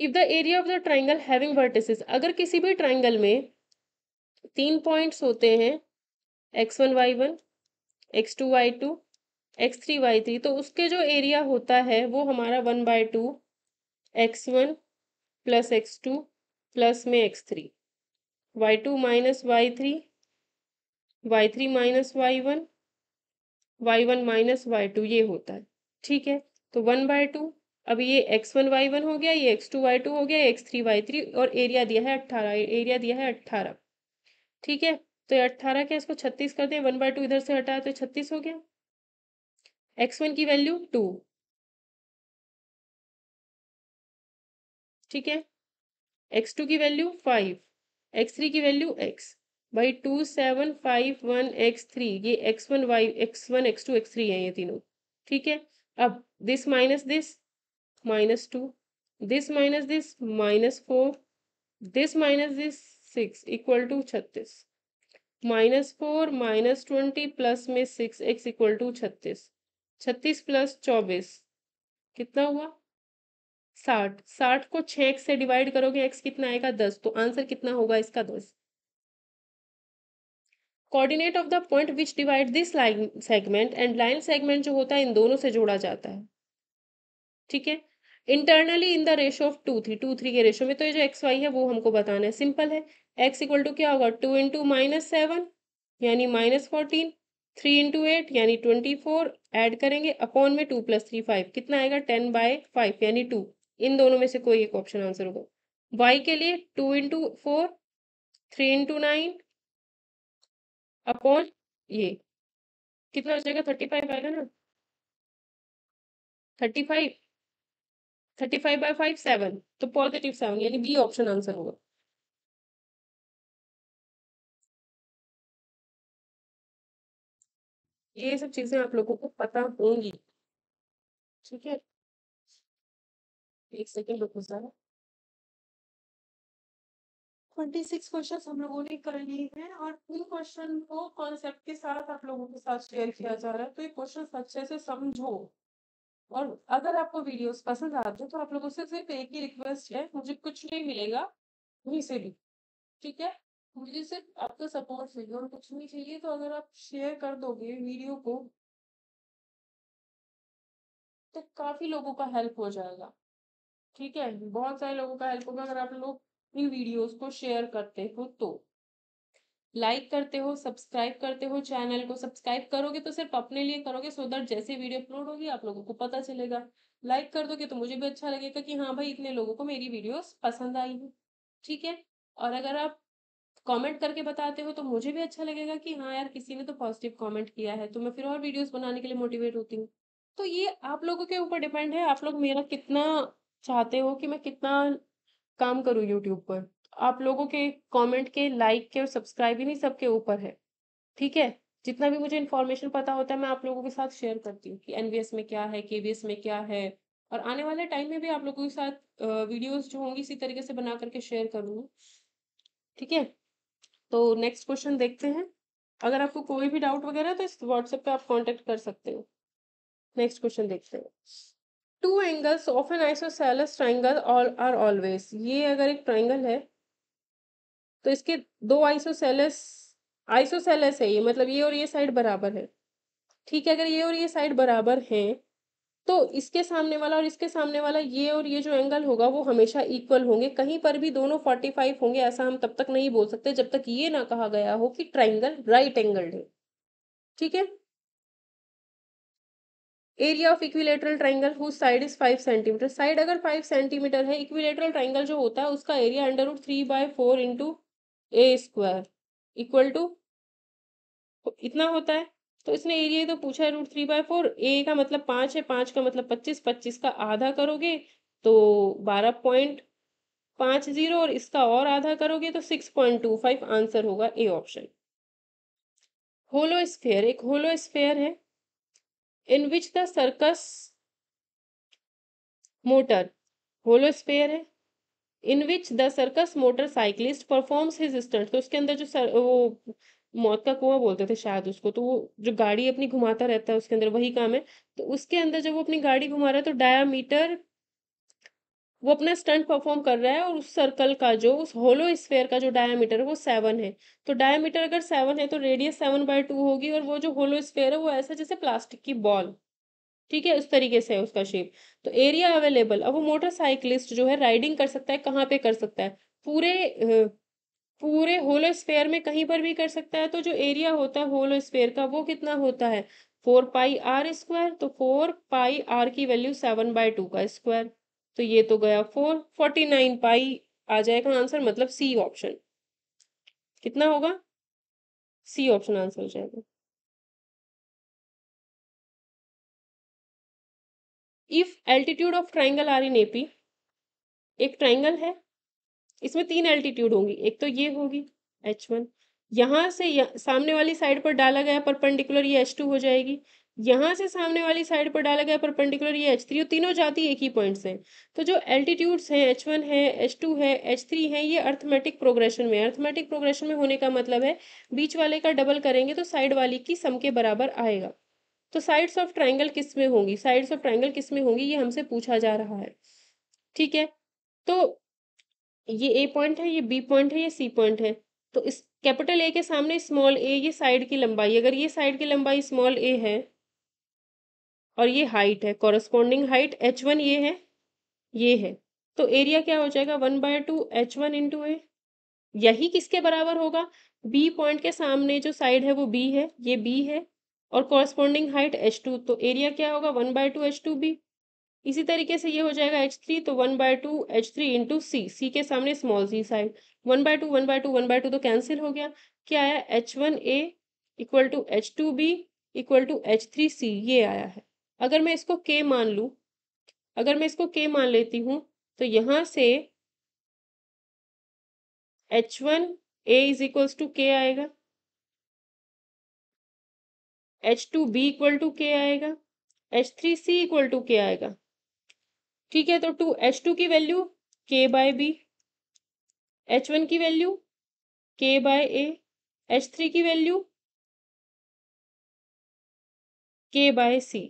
if the area of the triangle having vertices अगर किसी भी ट्राइंगल में तीन पॉइंट्स होते हैं x one y one x two y two x three y three तो उसके जो एरिया होता है वो हमारा one by two x one plus x two plus में x three y two minus Y three y three minus y one y one minus Y two ये होता है ठीक है तो वन बाय टू अब ये एक्स वन वाई वन हो गया ये एक्स टू वाई टू हो गया एक्स थ्री वाई थ्री और एरिया दिया है अट्ठारह एरिया दिया है अट्ठारह ठीक है तो ये अट्ठारह क्या इसको छत्तीस कर दें वन बाय टू इधर से हटाया तो छत्तीस हो गया एक्स वन की वैल्यू टू ठीक है एक्स टू की वैल्यू फाइव एक्स थ्री की value x by two seven five one x three ये x one y x one x two x three है ये तीनों ठीक है अब this minus this minus two this minus this minus four this minus this six equal to छत्तीस minus four minus twenty plus में सिक्स एक्स इक्वल टू छत्तीस छत्तीस प्लस चौबीस कितना हुआ साठ साठ को छः एक्स से डिवाइड करोगे एक्स कितना आएगा दस तो आंसर कितना होगा इसका दस coordinate of the point which divide this line segment and line segment जो होता है इन दोनों से जोड़ा जाता है ठीक है internally in the ratio of two three two three के रेशो में तो ये जो एक्स वाई है वो हमको बताना है सिंपल है एक्स इक्वल टू क्या होगा टू इंटू माइनस सेवन यानी minus fourteen three into eight यानी ट्वेंटी फोर एड करेंगे अपॉन में टू प्लस थ्री फाइव कितना आएगा टेन बाय फाइव यानी टू इन दोनों में से कोई एक ऑप्शन आंसर होगा वाई के लिए two into four three into nine upon ये कितना हो जाएगा थर्टी फाइव आएगा ना thirty five thirty five by five seven तो पॉजिटिव सेवन यानी बी ऑप्शन आंसर होगा ये सब चीजें आप लोगों को पता होंगी ठीक है एक सेकेंड रुको सारा ट्वेंटी सिक्स क्वेश्चन हम लोगों ने कर लिए हैं और इन क्वेश्चन को कॉन्सेप्ट के साथ आप लोगों के साथ शेयर किया जा रहा है तो ये क्वेश्चन अच्छे से समझो और अगर आपको वीडियोस पसंद आते हैं तो आप लोगों से सिर्फ एक ही रिक्वेस्ट है मुझे कुछ नहीं मिलेगा वहीं से भी ठीक है मुझे सिर्फ आपका सपोर्ट चाहिए और कुछ नहीं चाहिए तो अगर आप शेयर कर दोगे वीडियो को तो काफी लोगों का हेल्प हो जाएगा ठीक है बहुत सारे लोगों का हेल्प होगा अगर आप लोग इन वीडियोस को शेयर करते हो तो लाइक करते हो सब्सक्राइब करते हो चैनल को सब्सक्राइब करोगे तो सिर्फ अपने लिए करोगे सो दैट जैसे वीडियो अपलोड होगी आप लोगों को पता चलेगा लाइक कर दोगे तो मुझे भी अच्छा लगेगा कि हाँ भाई इतने लोगों को मेरी वीडियोस पसंद आई है ठीक है और अगर आप कमेंट करके बताते हो तो मुझे भी अच्छा लगेगा कि हाँ यार किसी ने तो पॉजिटिव कॉमेंट किया है तो मैं फिर और वीडियोज बनाने के लिए मोटिवेट होती हूँ तो ये आप लोगों के ऊपर डिपेंड है आप लोग मेरा कितना चाहते हो कि मैं कितना काम करूँ यूट्यूब पर आप लोगों के कमेंट के लाइक के और सब्सक्राइब नहीं सबके ऊपर है ठीक है जितना भी मुझे इन्फॉर्मेशन पता होता है मैं आप लोगों के साथ शेयर करती हूँ कि एन में क्या है के में क्या है और आने वाले टाइम में भी आप लोगों के साथ वीडियोस जो होंगी इसी तरीके से बना करके शेयर करूँगी ठीक है तो नेक्स्ट क्वेश्चन देखते हैं अगर आपको कोई भी डाउट वगैरह तो इस व्हाट्सएप पे आप कांटेक्ट कर सकते हो नेक्स्ट क्वेश्चन देखते हैं two angles of an isosceles triangle are always ये अगर एक ट्राइंगल है तो इसके दो आइसोसेलस आइसोसेलस है ये मतलब ये और ये साइड बराबर है ठीक है अगर ये और ये साइड बराबर हैं तो इसके सामने वाला और इसके सामने वाला ये और ये जो एंगल होगा वो हमेशा इक्वल होंगे कहीं पर भी दोनों फोर्टी फाइव होंगे ऐसा हम तब तक नहीं बोल सकते जब तक ये ना कहा गया हो कि ट्राइंगल राइट एंगल्ड है ठीक है area of equilateral triangle who side is five centimetre side अगर फाइव सेंटीमीटर है इक्विलेटरल ट्राइंगल जो होता है उसका area under root three by four into a square equal to इतना होता है तो इसने एरिया तो पूछा है root three by four a का मतलब पाँच है पाँच का मतलब पच्चीस पच्चीस का आधा करोगे तो बारह पॉइंट पाँच जीरो और इसका और आधा करोगे तो six point two five answer होगा ए ऑप्शन होलो स्फेयर एक होलो स्फेयर है in which the circus motor hollow sphere है in which the circus motor cyclist performs his stunt तो उसके अंदर जो सर वो मौत का कुआं बोलते थे शायद उसको तो वो जो गाड़ी अपनी घुमाता रहता है उसके अंदर वही काम है तो उसके अंदर जब वो अपनी गाड़ी घुमा रहा है तो डायामीटर वो अपना स्टंट परफॉर्म कर रहा है और उस सर्कल का जो उस होलो स्फेयर का जो डायमीटर है वो सेवन है तो डायमीटर अगर सेवन है तो रेडियस सेवन बाय टू होगी और वो जो होलो स्फेयर है वो ऐसा जैसे प्लास्टिक की बॉल ठीक है उस तरीके से है उसका शेप तो एरिया अवेलेबल अब वो मोटरसाइकिलिस्ट जो है राइडिंग कर सकता है कहाँ पे कर सकता है पूरे पूरे होलो स्फेयर में कहीं पर भी कर सकता है तो जो एरिया होता है होलो स्फेयर का वो कितना होता है फोर पाई आर स्क्वायर तो फोर पाई आर की वैल्यू सेवन बाय टू का स्क्वायर तो ये तो गया फोर फोर्टी नाइन पाई आ जाएगा आंसर मतलब सी ऑप्शन कितना होगा सी ऑप्शन आंसर हो जाएगा if altitude of triangle are in AP एक ट्राइंगल है इसमें तीन एल्टीट्यूड होंगी एक तो ये होगी एच वन यहां से यह, सामने वाली साइड पर डाला गया परपेंडिकुलर ये एच टू हो जाएगी यहाँ से सामने वाली साइड पर डाला गया परपेंडिकुलर ये एच थ्री तीनों जाती एक ही पॉइंट से तो जो एल्टीट्यूड्स हैं एच वन है एच टू है एच थ्री है ये अर्थमेटिक प्रोग्रेशन में अर्थमेटिक प्रोग्रेशन में होने का मतलब है बीच वाले का डबल करेंगे तो साइड वाली की सम के बराबर आएगा तो साइड्स ऑफ ट्राइंगल किस में होंगी साइड्स ऑफ ट्राइंगल किस में होंगी ये हमसे पूछा जा रहा है ठीक है तो ये ए पॉइंट है ये बी पॉइंट है ये सी पॉइंट है तो इस कैपिटल ए के सामने स्मॉल ए ये साइड की लंबाई अगर ये साइड की लंबाई स्मॉल ए है और ये हाइट है कॉरस्पॉन्डिंग हाइट एच वन ये है ये है तो एरिया क्या हो जाएगा one by two h one into a यही किसके बराबर होगा बी पॉइंट के सामने जो साइड है वो बी है ये बी है और कॉरस्पॉन्डिंग हाइट एच टू तो एरिया क्या होगा one by two h two b इसी तरीके से ये हो जाएगा एच थ्री तो one by two h three into c c के सामने small c side one by two one by two one by two तो कैंसिल हो गया क्या आया h one a equal to h two b equal to h three c ये आया है अगर मैं इसको के मान लूँ अगर मैं इसको के मान लेती हूँ तो यहाँ से h one a is equals to k आएगा h two b equal to k आएगा h three c equal to k आएगा ठीक है तो टू एच टू की value k by b h one की value k by a h three की वैल्यू के बाय सी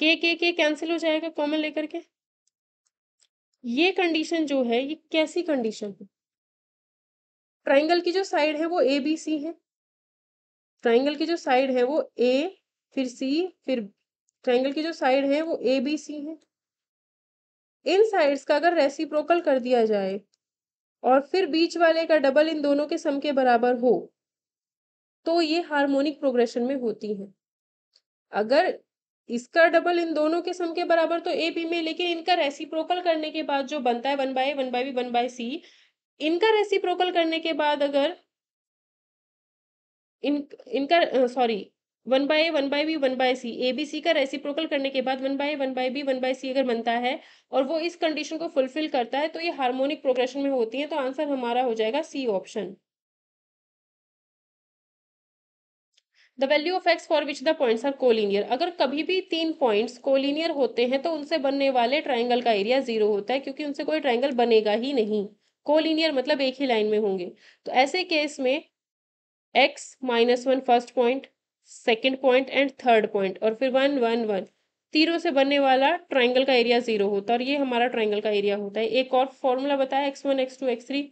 के के के कैंसिल हो जाएगा कॉमन लेकर के ये कंडीशन जो है ये कैसी कंडीशन है ट्राइंगल की जो साइड है वो ए बी सी है ट्राइंगल की जो साइड है वो ए फिर सी फिर ट्राइंगल की जो साइड है वो ए बी सी है इन साइड्स का अगर रेसिप्रोकल कर दिया जाए और फिर बीच वाले का डबल इन दोनों के सम के बराबर हो तो ये हार्मोनिक प्रोग्रेशन में होती है अगर इसका डबल इन दोनों के सम के बराबर तो ए बी में लेकिन इनका रेसिप्रोकल करने के बाद जो बनता है one by one by b one by c इनका रेसिप्रोकल करने के बाद अगर इन इनका sorry one by a one by b one by c A B c का रेसिप्रोकल करने के बाद one by one by b one by c अगर बनता है और वो इस कंडीशन को फुलफिल करता है तो ये हार्मोनिक प्रोग्रेशन में होती है तो आंसर हमारा हो जाएगा C option the value of x for which the points are collinear अगर कभी भी तीन पॉइंट्स कोलिनियर होते हैं तो उनसे बनने वाले ट्राइंगल का एरिया जीरो होता है क्योंकि उनसे कोई ट्राइंगल बनेगा ही नहीं कोलिनियर मतलब एक ही लाइन में होंगे तो ऐसे केस में x minus one first point second point and third point और फिर वन वन वन तीनों से बनने वाला ट्राइंगल का एरिया जीरो होता है और ये हमारा ट्राइंगल का एरिया होता है एक और फॉर्मूला बताया x one x two x three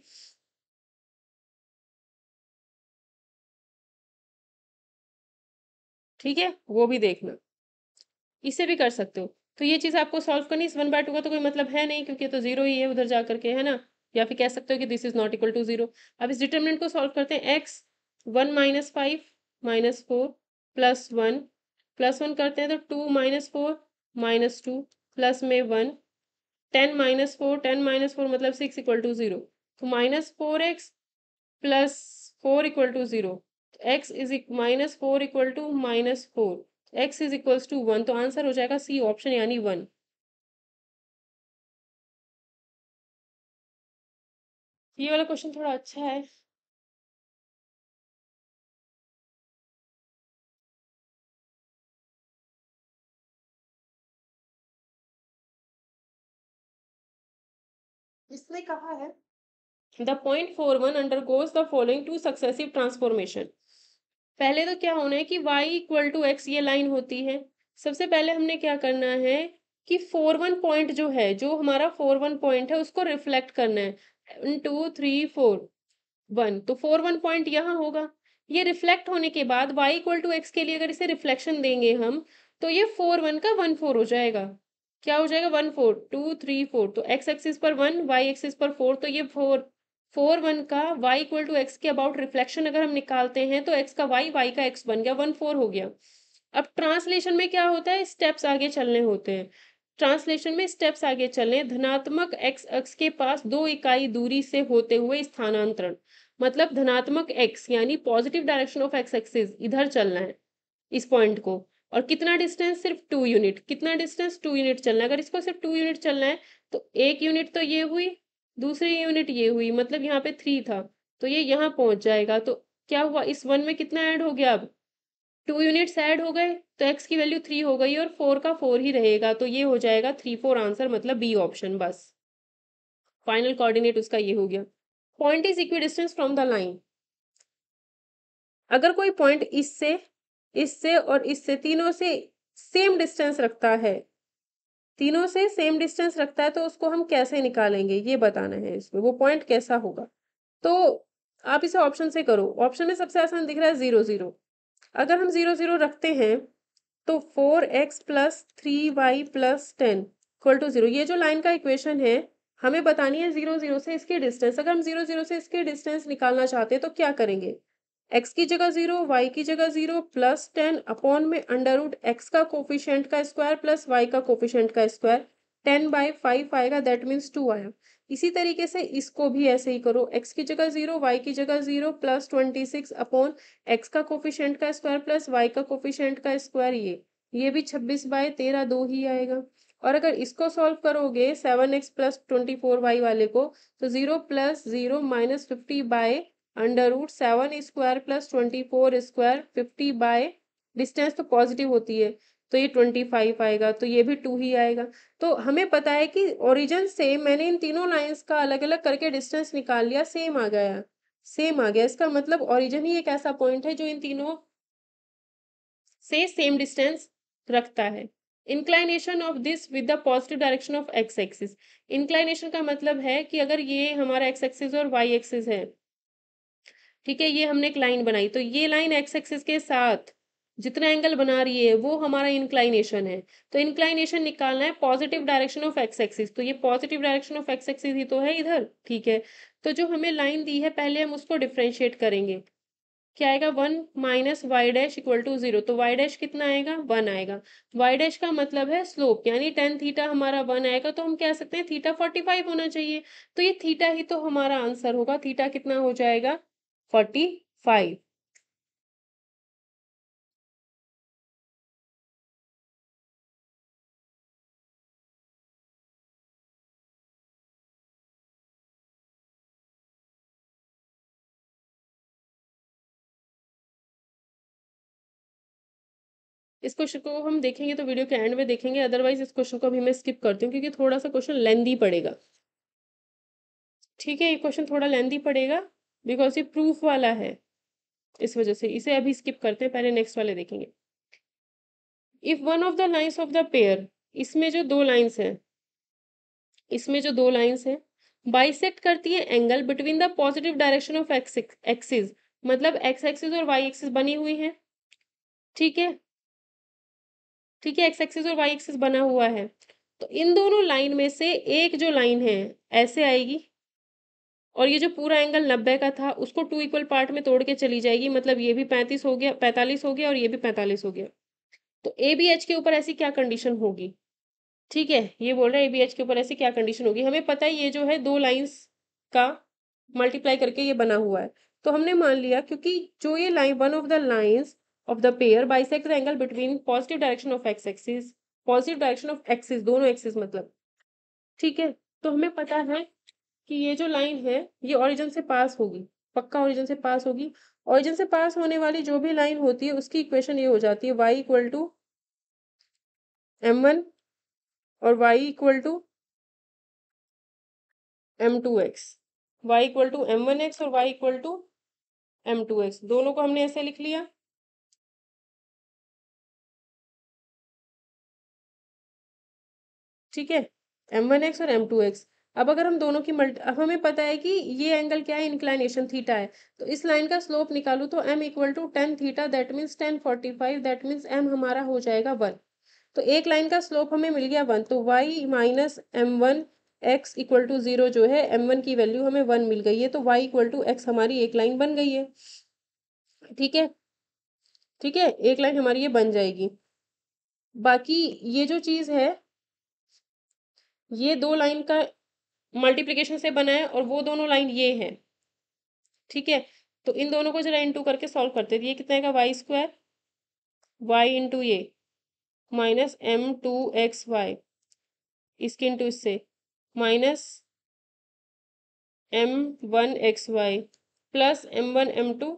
ठीक है वो भी देखना इसे भी कर सकते हो तो ये चीज़ आपको सॉल्व करनी इस वन बाय टू का तो कोई मतलब है नहीं क्योंकि तो जीरो ही है उधर जा करके है ना या फिर कह सकते हो कि this is not equal to zero अब इस डिटर्मिनेंट को सॉल्व करते हैं x one minus five minus four plus one plus one करते हैं तो two minus four minus two plus में one ten minus four ten minus four मतलब सिक्स इक्वल टू जीरो तो minus four x plus four equal to zero x is minus four equal to minus four x is equal to one तो आंसर हो जाएगा सी ऑप्शन यानी वन ये वाला क्वेश्चन थोड़ा अच्छा है इसने कहा है the point four one undergoes the following two successive transformation पहले तो क्या होना है कि y इक्वल टू एक्स ये लाइन होती है सबसे पहले हमने क्या करना है कि फोर वन पॉइंट जो है जो हमारा फोर वन पॉइंट है उसको रिफ्लेक्ट करना है टू थ्री फोर वन तो फोर वन पॉइंट यहाँ होगा ये रिफ्लेक्ट होने के बाद y इक्वल टू एक्स के लिए अगर इसे रिफ्लेक्शन देंगे हम तो ये फोर वन का वन फोर हो जाएगा क्या हो जाएगा one four two three four तो एक्स एक्सिस पर वन वाई एक्सिस पर फोर तो ये फोर फोर वन का वाई इक्वल टू एक्स के अबाउट रिफ्लेक्शन अगर हम निकालते हैं तो एक्स का वाई वाई का एक्स बन गया वन फोर हो गया अब ट्रांसलेशन में क्या होता है स्टेप्स आगे चलने होते हैं ट्रांसलेशन में स्टेप्स आगे चलने धनात्मक एक्स एक्स के पास दो इकाई दूरी से होते हुए स्थानांतरण मतलब धनात्मक एक्स यानी positive direction of x axis इधर चलना है इस पॉइंट को और कितना डिस्टेंस सिर्फ टू यूनिट कितना डिस्टेंस टू यूनिट चलना है अगर इसको सिर्फ टू यूनिट चलना है तो एक यूनिट तो ये हुई दूसरी यूनिट ये हुई मतलब यहाँ पे थ्री था तो ये यहाँ पहुंच जाएगा तो क्या हुआ इस वन में कितना ऐड हो गया अब टू यूनिट्स ऐड हो गए तो एक्स की वैल्यू थ्री हो गई और फोर का फोर ही रहेगा तो ये हो जाएगा थ्री फोर आंसर मतलब बी ऑप्शन बस फाइनल कोऑर्डिनेट उसका ये हो गया point is equidistance from the line अगर कोई पॉइंट इससे इससे और इससे तीनों से सेम डिस्टेंस रखता है तीनों से सेम डिस्टेंस रखता है तो उसको हम कैसे निकालेंगे ये बताना है इसमें वो पॉइंट कैसा होगा तो आप इसे ऑप्शन से करो ऑप्शन में सबसे आसान दिख रहा है ज़ीरो ज़ीरो अगर हम ज़ीरो ज़ीरो रखते हैं तो four x plus three y plus ten equal to zero ये जो लाइन का इक्वेशन है हमें बतानी है ज़ीरो ज़ीरो से इसके डिस्टेंस अगर हम ज़ीरो ज़ीरो से इसके डिस्टेंस निकालना चाहते हैं तो क्या करेंगे एक्स की जगह जीरो वाई की जगह जीरो प्लस टेन अपॉन में अंडर रूट एक्स का कोफिशेंट का स्क्वायर प्लस वाई का कोफिशियंट का स्क्वायर टेन बाई फाइव आएगा दैट मीन्स टू आया इसी तरीके से इसको भी ऐसे ही करो x की जगह जीरो y की जगह zero plus twenty six upon x का कोफिशियंट का स्क्वायर प्लस y का कोफिशियंट का स्क्वायर ये ये भी छब्बीस बाय तेरह दो ही आएगा और अगर इसको सॉल्व करोगे seven x plus twenty four y वाले को तो zero plus zero minus fifty by under root seven square plus twenty four square fifty by distance तो पॉजिटिव होती है तो ये ट्वेंटी फाइव आएगा तो ये भी टू ही आएगा तो हमें पता है कि ओरिजिन से मैंने इन तीनों लाइंस का अलग अलग करके डिस्टेंस निकाल लिया सेम आ गया सेम आ गया इसका मतलब ओरिजिन ही एक ऐसा पॉइंट है जो इन तीनों से सेम डिस्टेंस रखता है inclination of this with the positive direction of x axis inclination का मतलब है कि अगर ये हमारा एक्स एक्सिस और वाई एक्सिस है ठीक है ये हमने एक लाइन बनाई तो ये लाइन एक्स एक्सिस के साथ जितना एंगल बना रही है वो हमारा इंक्लाइनेशन है तो इंक्लाइनेशन निकालना है positive direction of x axis तो ये positive direction of x axis ही तो है इधर ठीक है तो जो हमें लाइन दी है पहले हम उसको डिफ्रेंशिएट करेंगे क्या आएगा one minus y dash equal to zero तो वाई डैश कितना आएगा वन आएगा वाई डैश का मतलब है स्लोप यानी टेन थीटा हमारा वन आएगा तो हम कह सकते हैं थीटा फोर्टी फाइव होना चाहिए तो ये थीटा ही तो हमारा आंसर होगा थीटा कितना हो जाएगा फोर्टी फाइव इस क्वेश्चन को हम देखेंगे तो वीडियो के एंड में देखेंगे अदरवाइज इस क्वेश्चन को अभी मैं स्किप करती हूँ क्योंकि थोड़ा सा क्वेश्चन लेंदी पड़ेगा ठीक है ये क्वेश्चन थोड़ा लेंदी पड़ेगा बिकॉज ये प्रूफ वाला है इस वजह से इसे अभी स्किप करते हैं पहले नेक्स्ट वाले देखेंगे if one of the lines of the pair इसमें जो दो लाइन्स हैं इसमें जो दो लाइन्स हैं बाइसेक्ट करती है angle between the positive direction of axis मतलब एक्स एक्सिस और वाई एक्सिस बनी हुई है ठीक है ठीक है एक्स एक्सिस और वाई एक्सिस बना हुआ है तो इन दोनों लाइन में से एक जो लाइन है ऐसे आएगी और ये जो पूरा एंगल नब्बे का था उसको टू इक्वल पार्ट में तोड़ के चली जाएगी मतलब ये भी पैंतीस हो गया पैंतालीस हो गया और ये भी पैंतालीस हो गया तो ए बी एच के ऊपर ऐसी क्या कंडीशन होगी ठीक है ये बोल रहे हैं ए बी एच के ऊपर ऐसी क्या कंडीशन होगी हमें पता है ये जो है दो लाइन्स का मल्टीप्लाई करके ये बना हुआ है तो हमने मान लिया क्योंकि जो ये line one of the lines of the pair bisect the angle between positive direction of x axis positive direction of axis दोनों एक्सिस मतलब ठीक है तो हमें पता है कि ये जो लाइन है ये ओरिजिन से पास होगी पक्का ओरिजिन से पास होगी ओरिजिन से पास होने वाली जो भी लाइन होती है उसकी इक्वेशन ये हो जाती है y equal to M one और y equal to m two x Y equal to M one x और y equal to m two x दोनों को हमने ऐसे लिख लिया ठीक है एम वन एक्स और एम टू एक्स अब अगर हम दोनों की मल्टी अब हमें पता है कि ये एंगल क्या है इंक्लाइनेशन थीटा है तो इस लाइन का स्लोप निकालू तो m equal to tan theta that means tan forty five that means m हमारा हो जाएगा वन तो एक लाइन का स्लोप हमें मिल गया वन तो y minus m one x equal to zero जो है एम वन की वैल्यू हमें वन मिल गई है तो वाई इक्वल टू एक्स हमारी एक लाइन बन गई है ठीक है ठीक है एक लाइन हमारी ये बन जाएगी बाकी ये जो चीज़ है ये दो लाइन का मल्टीप्लीकेशन से बना है और वो दोनों लाइन ये हैं ठीक है तो इन दोनों को जरा इंटू करके सॉल्व करते थे ये कितना है का वाई स्क्वायर वाई इंटू ये minus m two x y इसके इंटू इससे minus m one x Y plus m one m two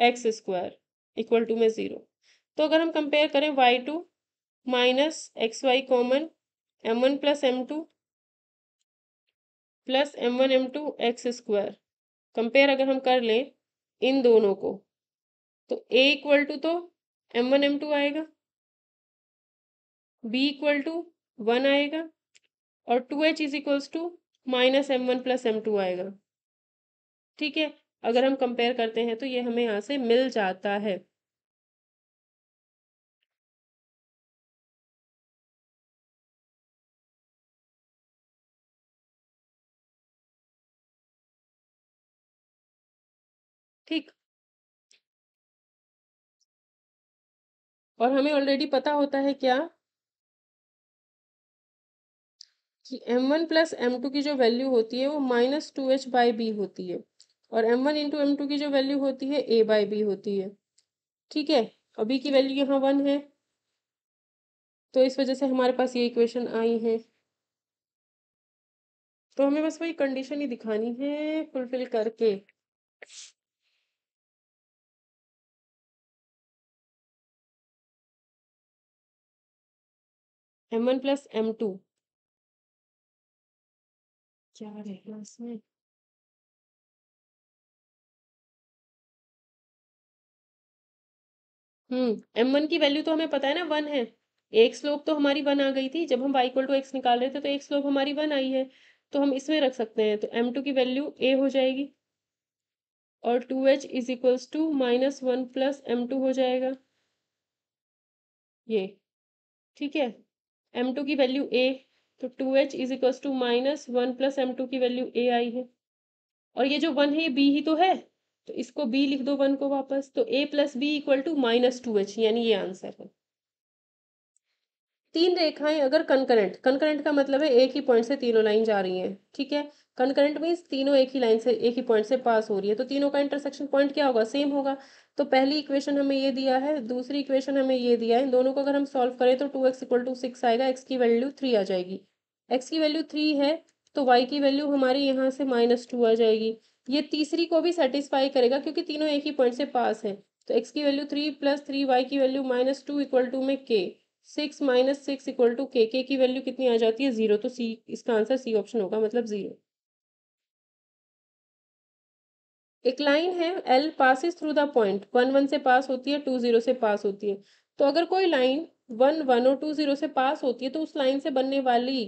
x square equal to में ज़ीरो तो अगर हम कंपेयर करें y two minus x y common m one plus M two plus m one m two x square compare अगर हम कर लें इन दोनों को तो ए इक्वल टू तो एम वन एम टू आएगा बी इक्वल टू वन आएगा और two h is equals to minus m one plus M two आएगा ठीक है अगर हम कंपेयर करते हैं तो ये हमें यहाँ से मिल जाता है और हमें ऑलरेडी पता होता है क्या कि m1 वन प्लस एम की जो वैल्यू होती है वो minus two h by b होती है और m1 वन इंटू एम की जो वैल्यू होती है a बाई बी होती है ठीक है अभी की वैल्यू यहाँ वन है तो इस वजह से हमारे पास ये इक्वेशन आई है तो हमें बस वही कंडीशन ही दिखानी है फुलफिल करके m one plus M two क्या रहेगा इसमें हम्म एम वन की वैल्यू तो हमें पता है ना वन है एक स्लोप तो हमारी वन आ गई थी जब हम वाई टू एक्स निकाल रहे थे तो एक स्लोप हमारी वन आई है तो हम इसमें रख सकते हैं तो एम टू की वैल्यू ए हो जाएगी और two h is equals to minus one plus M two हो जाएगा ये ठीक है एम टू की वैल्यू ए तो two h is equal to minus one plus M two की वैल्यू ए आई है और ये जो वन है ये बी ही तो है तो इसको बी लिख दो वन को वापस तो a plus B equal to minus two h यानी ये आंसर है तीन रेखाएं अगर कनकरेंट कनकरेंट का मतलब है एक ही पॉइंट से तीनों लाइन जा रही हैं ठीक है कनकरेंट मीन्स तीनों एक ही लाइन से एक ही पॉइंट से पास हो रही है तो तीनों का इंटरसेक्शन पॉइंट क्या होगा सेम होगा तो पहली इक्वेशन हमें ये दिया है दूसरी इक्वेशन हमें ये दिया है इन दोनों को अगर हम सॉल्व करें तो two x equal to six आएगा एक्स की वैल्यू थ्री आ जाएगी एक्स की वैल्यू थ्री है तो वाई की वैल्यू हमारे यहाँ से माइनस टू आ जाएगी ये तीसरी को भी सेटिस्फाई करेगा क्योंकि तीनों एक ही पॉइंट से पास है तो एक्स की value three plus three y की value minus two equal to में k six minus six equal to k k की वैल्यू कितनी आ जाती है ज़ीरो तो सी इसका आंसर सी ऑप्शन होगा मतलब ज़ीरो एक लाइन है l passes through the point one one से पास होती है टू जीरो से पास होती है तो अगर कोई लाइन वन वन और टू जीरो से पास होती है तो उस लाइन से बनने वाली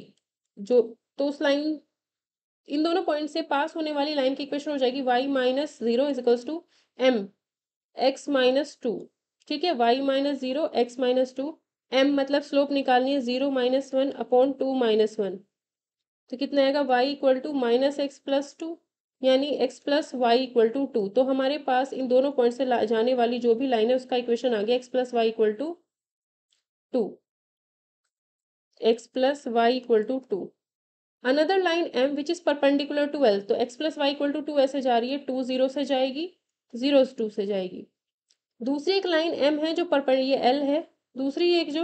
जो तो उस लाइन इन दोनों पॉइंट से पास होने वाली लाइन की इक्वेशन हो जाएगी y minus zero is equals to M x minus two ठीक है y minus zero x minus two m मतलब स्लोप निकालनी है zero minus one upon two minus one तो कितना आएगा y equal to minus x plus two यानी x plus y equal to two तो हमारे पास इन दोनों पॉइंट से जाने वाली जो भी लाइन है उसका इक्वेशन आ गया x plus y equal to two x plus y equal to two another line m which is perpendicular to l तो x plus y equal to two ऐसे जा रही है टू जीरो से जाएगी जीरो टू से जाएगी दूसरी एक लाइन एम है जो परपेंडिकुलर ये एल है दूसरी एक जो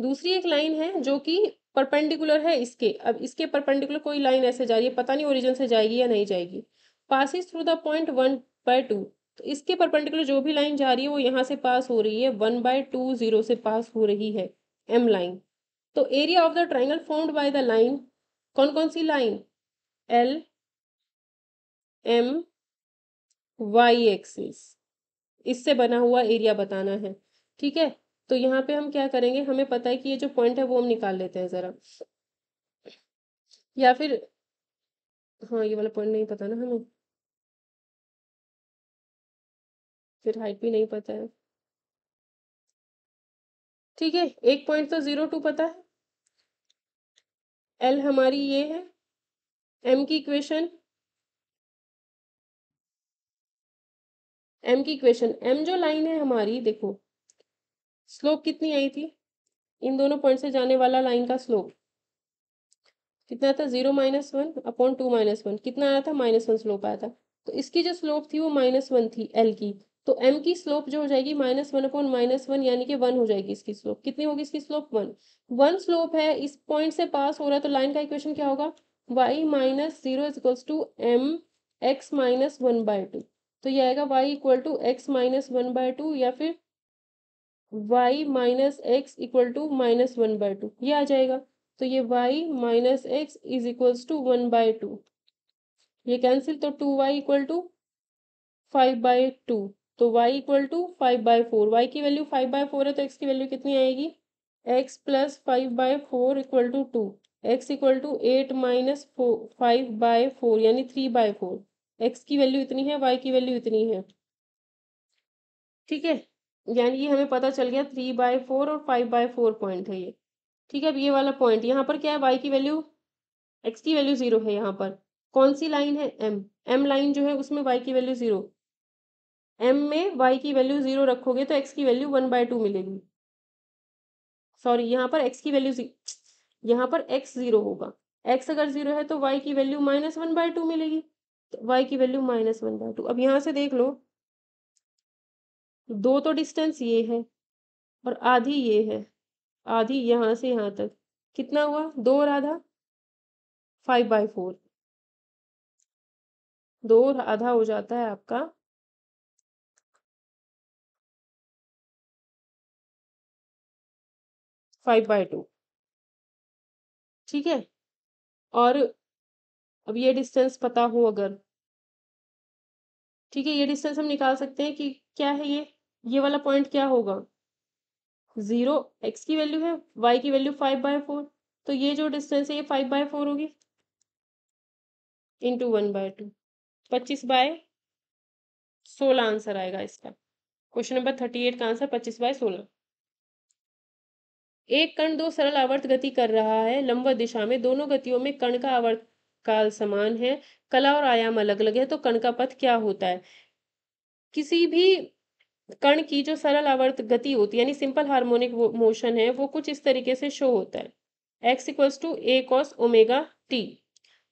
दूसरी एक लाइन है जो कि परपेंडिकुलर है इसके अब इसके परपेंडिकुलर कोई लाइन ऐसे जा रही है पता नहीं ओरिजिन से जाएगी या नहीं जाएगी passes through the point one by two तो इसके परपेंडिकुलर जो भी लाइन जा रही है वो यहाँ से पास हो रही है वन बाय टू जीरो से पास हो रही है एम लाइन तो area of the triangle formed by the line कौन कौन सी line l m y axis इससे बना हुआ एरिया बताना है ठीक है तो यहाँ पे हम क्या करेंगे हमें पता है कि ये जो पॉइंट है वो हम निकाल लेते हैं ज़रा या फिर हाँ ये वाला पॉइंट नहीं पता ना हमें फिर हाइट भी नहीं पता है ठीक है एक पॉइंट तो जीरो टू पता है एल हमारी ये है एम की इक्वेशन एम की इक्वेशन एम जो लाइन है हमारी देखो स्लोप कितनी आई थी इन दोनों पॉइंट से जाने वाला लाइन का स्लोप कितना था zero minus one upon two minus one कितना आया था माइनस वन स्लोप आया था तो इसकी जो स्लोप थी वो माइनस वन थी एल की तो एम की स्लोप जो हो जाएगी minus one upon minus one यानी कि वन हो जाएगी इसकी स्लोप कितनी होगी इसकी स्लोप वन वन स्लोप है इस पॉइंट से पास हो रहा है तो लाइन का इक्वेशन क्या होगा y minus zero is equals to M x minus one by two तो यह आएगा y equal to x minus one by two या फिर y minus x equal to minus one by two ये आ जाएगा तो ये y minus x is equals to one by two ये कैंसिल तो two y equal to five by two तो Y equal to five by four Y की वैल्यू फाइव बाय फोर है तो एक्स की वैल्यू कितनी आएगी x plus five by four equal to two x equal to eight minus four five by four यानी थ्री बाय फोर एक्स की वैल्यू इतनी है वाई की वैल्यू इतनी है ठीक है यानी ये हमें पता चल गया थ्री बाय फोर और फाइव बाय फोर पॉइंट है ये ठीक है अब ये वाला पॉइंट यहाँ पर क्या है वाई की वैल्यू एक्स की वैल्यू जीरो है यहाँ पर कौन सी लाइन है एम एम लाइन जो है उसमें वाई की वैल्यू जीरो एम में वाई की वैल्यू जीरो रखोगे तो एक्स की वैल्यू वन बाय टू मिलेगी सॉरी यहाँ पर एक्स की वैल्यू यहाँ पर एक्स जीरो होगा एक्स अगर जीरो है तो वाई की value minus one by two मिलेगी तो y की value minus one by two अब यहां से देख लो दो तो डिस्टेंस ये है और आधी ये है आधी यहां से यहां तक कितना हुआ दो और आधा फाइव बाई फोर दो और आधा हो जाता है आपका फाइव बाई टू ठीक है और अब ये डिस्टेंस पता हो अगर ठीक है ये डिस्टेंस हम निकाल सकते हैं कि क्या है ये ये वाला पॉइंट क्या होगा जीरो एक्स की वैल्यू है वाई की वैल्यू फाइव बाय फोर तो ये जो डिस्टेंस है ये फाइव बाय फोर होगी इंटू वन बाय टू पच्चीस बाय सोलह आंसर आएगा इसका क्वेश्चन नंबर थर्टी एट का आंसर पच्चीस बाय सोलह एक कण दो सरल आवर्त गति कर रहा है लंबवत दिशा में दोनों गतियों में कण का आवर्त काल समान है कला और आयाम अलग अलग है तो कण का पथ क्या होता है किसी भी कण की जो सरल आवर्त गति होती है यानी सिंपल हार्मोनिक मोशन है वो कुछ इस तरीके से शो होता है x equals to a cos omega t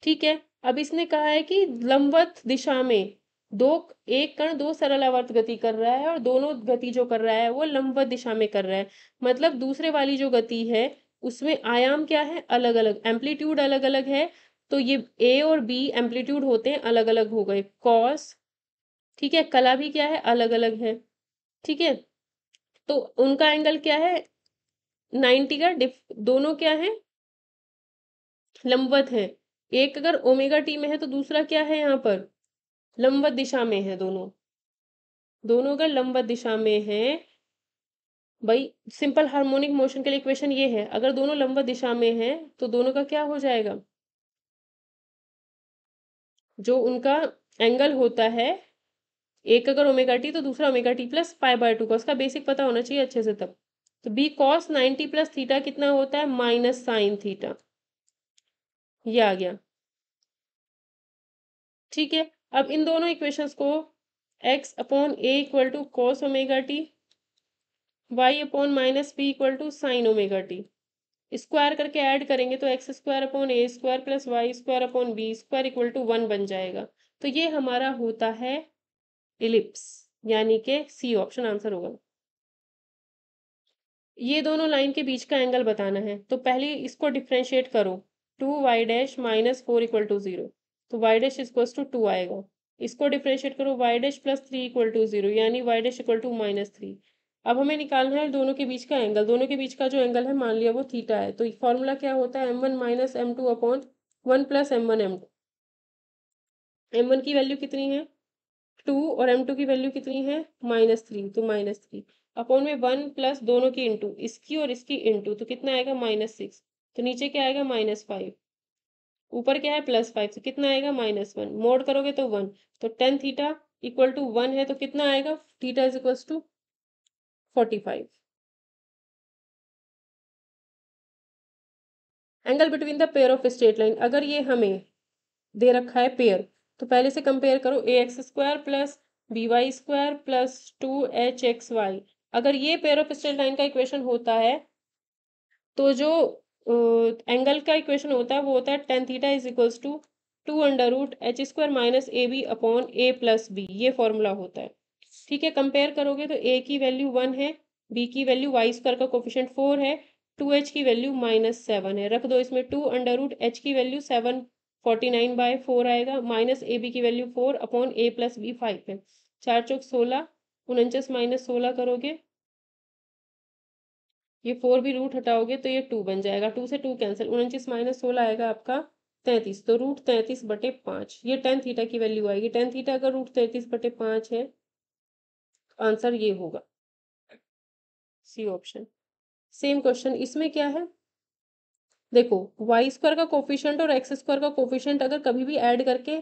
ठीक है अब इसने कहा है कि लंबवत दिशा में दो एक कण दो सरल आवर्त गति कर रहा है और दोनों गति जो कर रहा है वो लंबवत दिशा में कर रहा है मतलब दूसरे वाली जो गति है उसमें आयाम क्या है अलग अलग एम्पलीट्यूड अलग अलग है तो ये ए और बी एम्पलीट्यूड होते हैं अलग अलग हो गए कॉस ठीक है कला भी क्या है अलग अलग है ठीक है तो उनका एंगल क्या है नाइन्टी का डिफ दोनों क्या है लंबवत है एक अगर ओमेगा टी में है तो दूसरा क्या है यहाँ पर लंबवत दिशा में है दोनों दोनों अगर लंबवत दिशा में है भाई सिंपल हार्मोनिक मोशन के लिए इक्वेशन ये है अगर दोनों लंबवत दिशा में है तो दोनों का क्या हो जाएगा जो उनका एंगल होता है एक अगर ओमेगा टी तो दूसरा omega t plus pi by two का उसका बेसिक पता होना चाहिए अच्छे से तब तो b cos ninety plus theta कितना होता है माइनस साइन थीटा ये आ गया ठीक है अब इन दोनों इक्वेशंस को x upon a equal to cos omega t y upon minus b equal to sine omega t square करके ऐड करेंगे तो x square upon a square plus y square upon b square equal to one बन जाएगा तो ये हमारा होता है इलिप्स यानी के सी ऑप्शन आंसर होगा ये दोनों लाइन के बीच का एंगल बताना है तो पहले इसको डिफ्रेंशिएट करो two y dash minus four equal to zero तो y dash equal to two आएगा इसको डिफ्रेंशिएट करो y dash plus three equal to zero यानी y dash equal to minus three अब हमें निकालना है दोनों के बीच का एंगल दोनों के बीच का जो एंगल है मान लिया वो थीटा है तो फॉर्मूला क्या होता है M one minus m two upon one plus m one m two M one की वैल्यू कितनी है टू और एम टू की वैल्यू कितनी है माइनस थ्री तो माइनस थ्री अपॉन में वन प्लस दोनों की इंटू इसकी और इसकी इंटू तो कितना आएगा माइनस सिक्स तो नीचे क्या आएगा माइनस फाइव ऊपर क्या है प्लस फाइव तो कितना आएगा माइनस वन मोड करोगे तो वन तो tan theta equal to one है तो कितना आएगा theta is equal to angle between the pair of straight line अगर ये हमें दे रखा है पेयर तो पहले से कंपेयर करो a x square plus B Y square plus two H x y अगर ये पेयर ऑफ स्ट्रेट लाइन का इक्वेशन होता है तो जो एंगल का इक्वेशन होता है वो होता है tan theta is equals to two under root h square minus A b upon a plus b ये फॉर्मूला होता है ठीक है कंपेयर करोगे तो ए की वैल्यू वन है बी की वैल्यू वाई स्क्वायर का कोफिशेंट फोर है टू एच की वैल्यू माइनस सेवन है रख दो इसमें टू अंडर रूट एच की value seven forty nine by four आएगा माइनस ए बी की value four upon a plus b five है चार चौक सोलह उनचास माइनस सोलह करोगे ये फोर भी रूट हटाओगे तो ये टू बन जाएगा टू से टू कैंसिल उनचास माइनस सोलह आएगा आपका तैंतीस तो रूट तैंतीस बटे पाँच ये टेन थीटा की वैल्यू आएगी टेन थीटा का रूट तैंतीस बटे पाँच है आंसर ये होगा सी ऑप्शन सेम क्वेश्चन इसमें क्या है देखो वाई स्क्वायर का कोफिशियंट और एक्स स्क्वायर का कोफिशियंट अगर कभी भी ऐड करके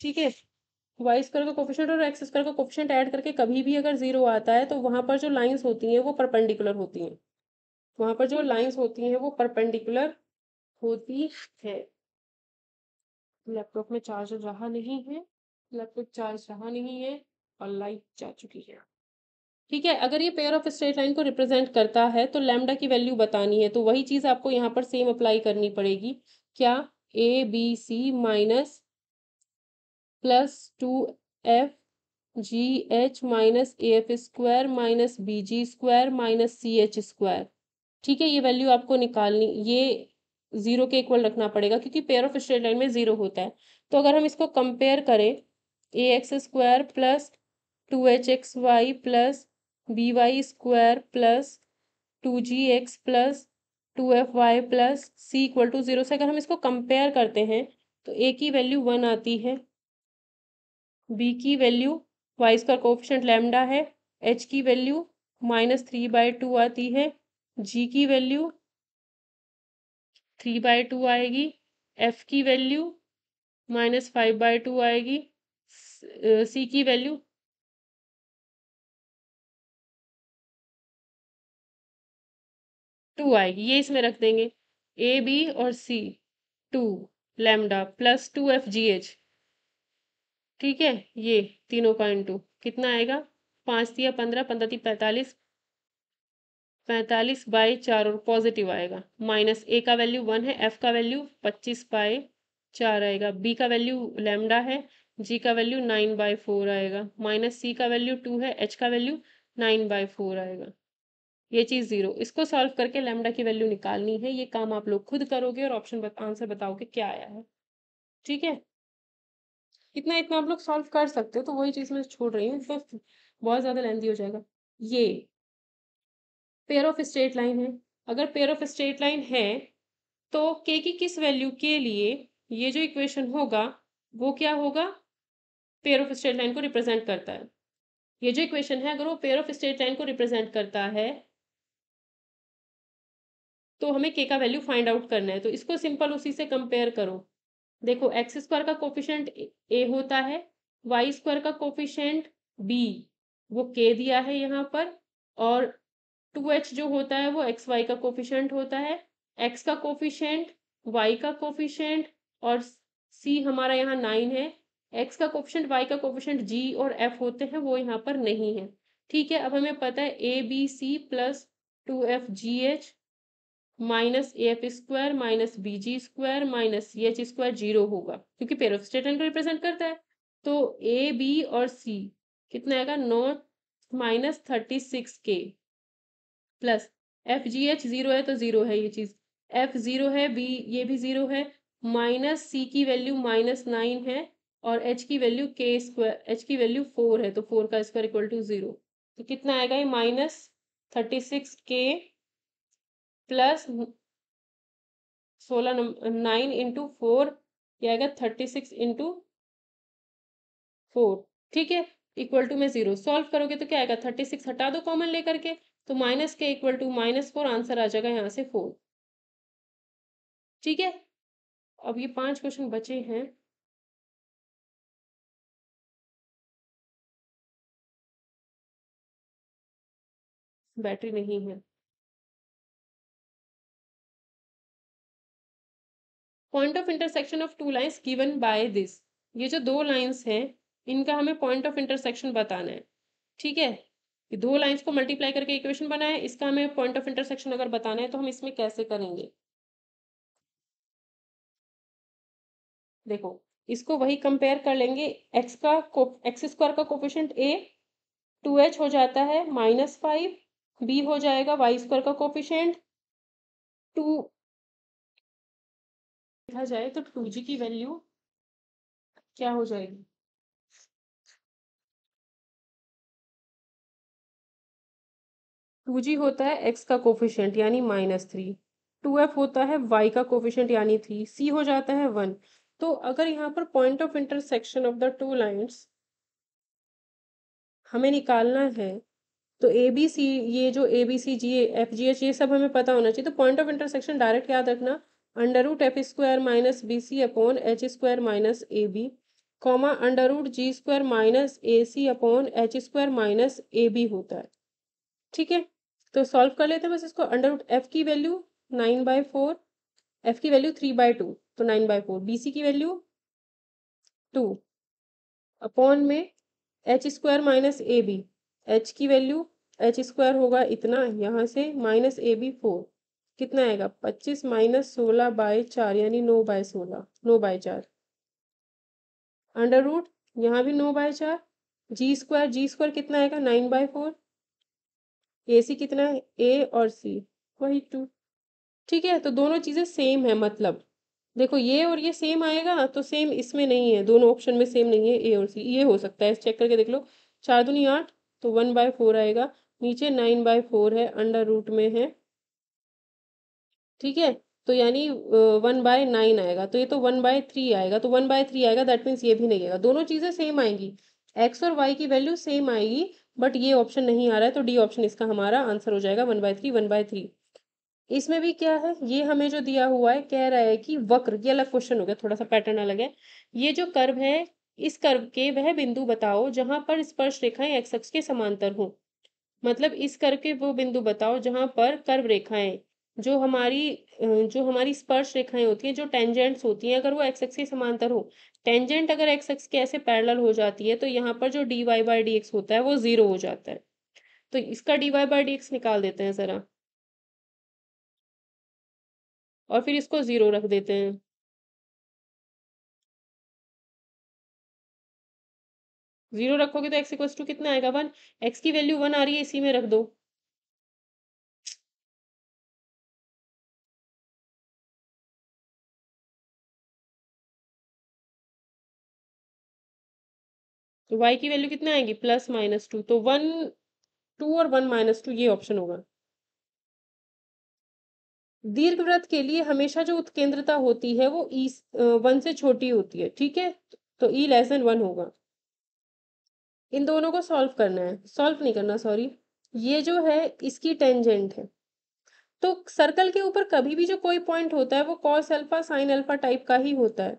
ठीक है वाई स्क्वायर का कोफिशियंट और एक्स स्क्वायर का कोफिशियंट ऐड करके कभी भी अगर जीरो आता है तो वहां पर जो लाइंस होती हैं वो परपेंडिकुलर होती हैं वहां पर जो लाइंस होती हैं वो परपेंडिकुलर होती है लैपटॉप में चार्जर रहा नहीं है मतलब कुछ चार्ज रहा नहीं है और लाइट जा चुकी है ठीक है अगर ये पेयर ऑफ स्ट्रेट लाइन को रिप्रेजेंट करता है तो लैमडा की वैल्यू बतानी है तो वही चीज़ आपको यहाँ पर सेम अप्लाई करनी पड़ेगी क्या a B C minus plus two F G H minus A F square minus B ji square minus C H square ठीक है ये वैल्यू आपको निकालनी ये जीरो के इक्वल रखना पड़ेगा क्योंकि पेयर ऑफ स्ट्रेट लाइन में जीरो होता है तो अगर हम इसको कंपेयर करें a x square plus two H x Y plus B Y square plus two ji x plus two F Y plus C equal to zero से अगर हम इसको कंपेयर करते हैं तो ए की वैल्यू वन आती है बी की value Y square coefficient lambda है एच की value minus three by two आती है जी की वैल्यू थ्री बाई टू आएगी एफ की value minus five by two आएगी सी की वैल्यू टू आएगी ये इसमें रख देंगे ए बी और c two lambda plus two F G h ठीक है ये तीनों का इंटू कितना आएगा पाँच दिया पंद्रह पंद्रह तीन पैंतालीस पैंतालीस बाई चार और पॉजिटिव आएगा माइनस ए का वैल्यू वन है एफ का वैल्यू पच्चीस बाई चार आएगा बी का वैल्यू लेमडा है जी का वैल्यू नाइन बाय फोर आएगा माइनस सी का वैल्यू टू है एच का वैल्यू नाइन बाय फोर आएगा ये चीज़ जीरो इसको सॉल्व करके लेमडा की वैल्यू निकालनी है ये काम आप लोग खुद करोगे और ऑप्शन बत, आंसर बताओगे क्या आया है ठीक है इतना इतना आप लोग सॉल्व कर सकते हो तो वही चीज़ मैं छोड़ रही हूँ तो बहुत ज़्यादा लेंदी हो जाएगा ये पेयर ऑफ स्ट्रेट लाइन है अगर पेयर ऑफ स्ट्रेट लाइन है तो के की किस वैल्यू के लिए ये जो इक्वेशन होगा वो क्या होगा पेयर ऑफ स्टेट लाइन को रिप्रेजेंट करता है ये जो इक्वेशन है अगर वो पेयर ऑफ स्टेट लाइन को रिप्रेजेंट करता है तो हमें के का वैल्यू फाइंड आउट करना है तो इसको सिंपल उसी से कंपेयर करो देखो एक्स स्क्वायर का कोफिशेंट ए होता है वाई स्क्वायर का कोफिशेंट बी वो के दिया है यहाँ पर और टू एच जो होता है वो एक्स वाई का कोफिशेंट होता है एक्स का कोफिशेंट वाई का कोफिशेंट और सी हमारा यहाँ नाइन है एक्स का कोफिशेंट वाई का कोफिशेंट जी और एफ होते हैं वो यहाँ पर नहीं है ठीक है अब हमें पता है A B C plus two F G H minus A F square minus B ji square minus C H square zero होगा क्योंकि पेयर ऑफ स्टेटमेंट को रिप्रेजेंट करता है तो ए बी और सी कितना आएगा नौ minus thirty six k plus f जी एच जीरो है तो जीरो है ये चीज एफ जीरो है बी ये भी जीरो है माइनस सी की वैल्यू माइनस नाइन है और h की वैल्यू k स्क्वायर एच की वैल्यू फोर है तो फोर का स्क्वायर इक्वल टू जीरो तो कितना आएगा ये minus thirty six k plus सोलह नाइन इंटू फोर यह आएगा थर्टी सिक्स इंटू फोर ठीक है इक्वल टू में जीरो सॉल्व करोगे तो क्या आएगा थर्टी सिक्स हटा दो कॉमन लेकर के तो minus k equal to minus four answer आ जाएगा यहाँ से फोर ठीक है अब ये पांच क्वेश्चन बचे हैं बैटरी नहीं है point of intersection of two lines given by this ये जो दो लाइन्स हैं इनका हमें पॉइंट ऑफ इंटरसेक्शन बताना है ठीक है कि दो लाइन्स को मल्टीप्लाई करके इक्वेशन बनाए इसका हमें पॉइंट ऑफ इंटरसेक्शन अगर बताना है तो हम इसमें कैसे करेंगे देखो इसको वही कंपेयर कर लेंगे एक्स का एक्स स्क्वायर का कोफिशेंट ए टू एच हो जाता है माइनस फाइव बी हो जाएगा वाई स्क्वायर का कोफिशियंट टू लिखा जाए तो टू जी की वैल्यू क्या हो जाएगी टू जी होता है एक्स का कोफिशेंट यानी माइनस थ्री टू एफ होता है वाई का कोफिशेंट यानी थ्री सी हो जाता है वन तो अगर यहाँ पर point of intersection of the two lines हमें निकालना है तो ए बी सी ये जो a B c g f ji h ये सब हमें पता होना चाहिए तो पॉइंट ऑफ इंटरसेक्शन डायरेक्ट याद रखना under root f square minus b c upon h square minus ए बी कॉमा अंडर रूट जी स्क्वायर माइनस ए c upon h square minus ए बी होता है ठीक है तो सॉल्व कर लेते हैं बस इसको अंडर रूट एफ की value nine by four f की वैल्यू थ्री बाई टू तो nine by four b c की वैल्यू टू अपॉन में एच स्क्वायर माइनस ए बी एच की वैल्यू एच स्क्वायर होगा इतना यहाँ से माइनस ए बी फोर कितना आएगा पच्चीस माइनस सोलह बाय चार यानी नौ बाय सोलह नौ बाय चार अंडर रूट यहाँ भी नौ बाय चार जी स्क्वायर जी स्क्वायर कितना आएगा nine by four a c कितना है ए और सी वही टू ठीक है तो दोनों चीज़ें सेम है मतलब देखो ये और ये सेम आएगा तो सेम इसमें नहीं है दोनों ऑप्शन में सेम नहीं है ए और सी ये हो सकता है चेक करके देख लो चार दूनी आठ तो वन बाय फोर आएगा नीचे नाइन बाय फोर है अंडर रूट में है ठीक है तो यानी वन बाय नाइन आएगा तो ये तो वन बाय थ्री आएगा तो one by three that that मीन्स ये भी नहीं आएगा दोनों चीज़ें सेम आएंगी एक्स और वाई की वैल्यू सेम आएगी बट ये ऑप्शन नहीं आ रहा है तो डी ऑप्शन इसका हमारा आंसर हो जाएगा one by three one by three इसमें भी क्या है ये हमें जो दिया हुआ है कह रहा है कि वक्र ये अलग क्वेश्चन हो गया थोड़ा सा पैटर्न अलग है ये जो कर्व है इस कर्व के वह बिंदु बताओ जहां पर स्पर्श रेखाएं एक्स अक्ष के समांतर हों मतलब इस कर्व के वो बिंदु बताओ जहां पर कर्व रेखाएं जो हमारी जो हमारी स्पर्श रेखाएं होती हैं जो टेंजेंट्स होती हैं अगर वो एक्स एक्स के समांतर हो टेंजेंट अगर एक्स एक्स के ऐसे पैरेलल हो जाती है तो यहाँ पर जो d y by d x होता है वो जीरो हो जाता है तो इसका d y by d x निकाल देते हैं ज़रा और फिर इसको जीरो रख देते हैं जीरो रखोगे तो एक्स इक्वल्स टू कितना आएगा वन एक्स की वैल्यू वन आ रही है इसी में रख दो तो y की वैल्यू कितना आएगी प्लस माइनस टू तो वन टू और वन माइनस टू ये ऑप्शन होगा दीर्घ व्रत के लिए हमेशा जो उत्केंद्रता होती है वो ई e, वन uh, से छोटी होती है ठीक है तो ई लेस देन वन होगा इन दोनों को सॉल्व करना है सॉल्व नहीं करना सॉरी ये जो है इसकी टेंजेंट है तो सर्कल के ऊपर कभी भी जो कोई पॉइंट होता है वो cos alpha sine alpha type का ही होता है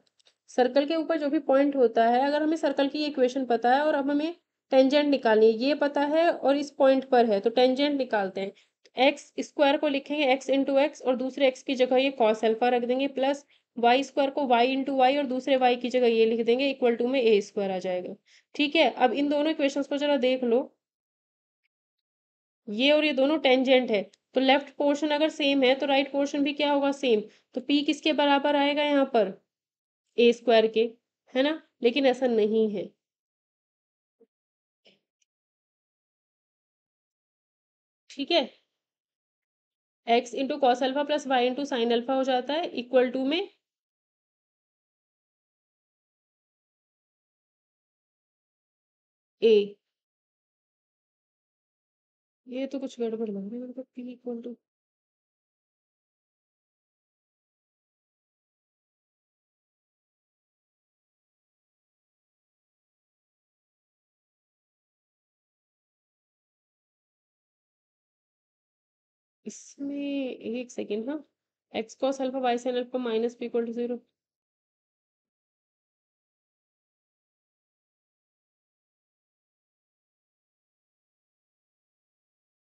सर्कल के ऊपर जो भी पॉइंट होता है अगर हमें सर्कल की इक्वेशन पता है और अब हमें टेंजेंट निकालनी है ये पता है और इस पॉइंट पर है तो टेंजेंट निकालते हैं एक्स स्क्वायर को लिखेंगे एक्स इंटू एक्स और दूसरे एक्स की जगह ये कॉस अल्फा रख देंगे प्लस वाई स्क्वायर को वाई इंटू वाई और दूसरे वाई की जगह ये लिख देंगे इक्वल टू में ए स्क्वायर आ जाएगा ठीक है अब इन दोनों इक्वेशंस को जरा देख लो ये और ये दोनों टेंजेंट है तो लेफ्ट पोर्शन अगर सेम है तो राइट right पोर्शन भी क्या होगा सेम तो पी किसके बराबर आएगा यहाँ पर ए स्क्वायर के है ना लेकिन ऐसा नहीं है ठीक है x into cos alpha plus y into sine alpha हो जाता है इक्वल टू में ए ये तो कुछ गड़बड़ लग रही है मतलब पी इक्वल टू इसमें एक सेकेंड हाँ x cos alpha y sine alpha minus p equal to zero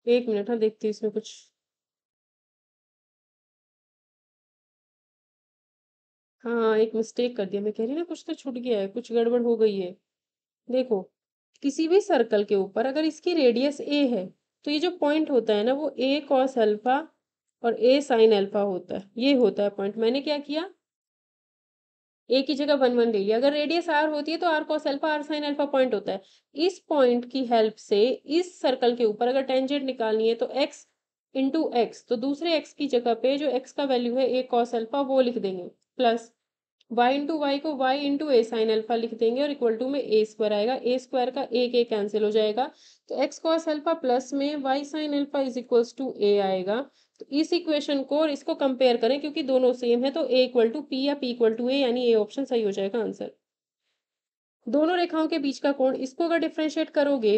एक मिनट हाँ देखती हूँ इसमें कुछ हाँ एक मिस्टेक कर दिया मैं कह रही ना कुछ तो छूट गया है कुछ गड़बड़ हो गई है देखो किसी भी सर्कल के ऊपर अगर इसकी रेडियस ए है तो ये जो पॉइंट होता है ना वो ए कॉस अल्फा और ए साइन अल्फा होता है ये होता है पॉइंट मैंने क्या किया ए की जगह वन वन ले लिया अगर रेडियस आर होती है तो r cos alpha r sine alpha point होता है इस पॉइंट की हेल्प से इस सर्कल के ऊपर अगर टेंजेंट निकालनी है तो एक्स इंटू एक्स तो दूसरे एक्स की जगह पे जो एक्स का वैल्यू है ए कॉस अल्फा वो लिख देंगे प्लस वाई इंटू वाई को y into a sine alpha लिख देंगे और इक्वल टू में ए स्क्वायर आएगा ए स्क्वायर का ए के कैंसिल हो जाएगा तो एक्स कॉस अल्फा प्लस में y sine alpha is equals to a आएगा तो इस इक्वेशन को और इसको कंपेयर करें क्योंकि दोनों सेम है तो ए इक्वल टू पी या पी इक्वल टू ए यानी ए ऑप्शन सही हो जाएगा आंसर दोनों रेखाओं के बीच का कोण इसको अगर डिफ्रेंशिएट करोगे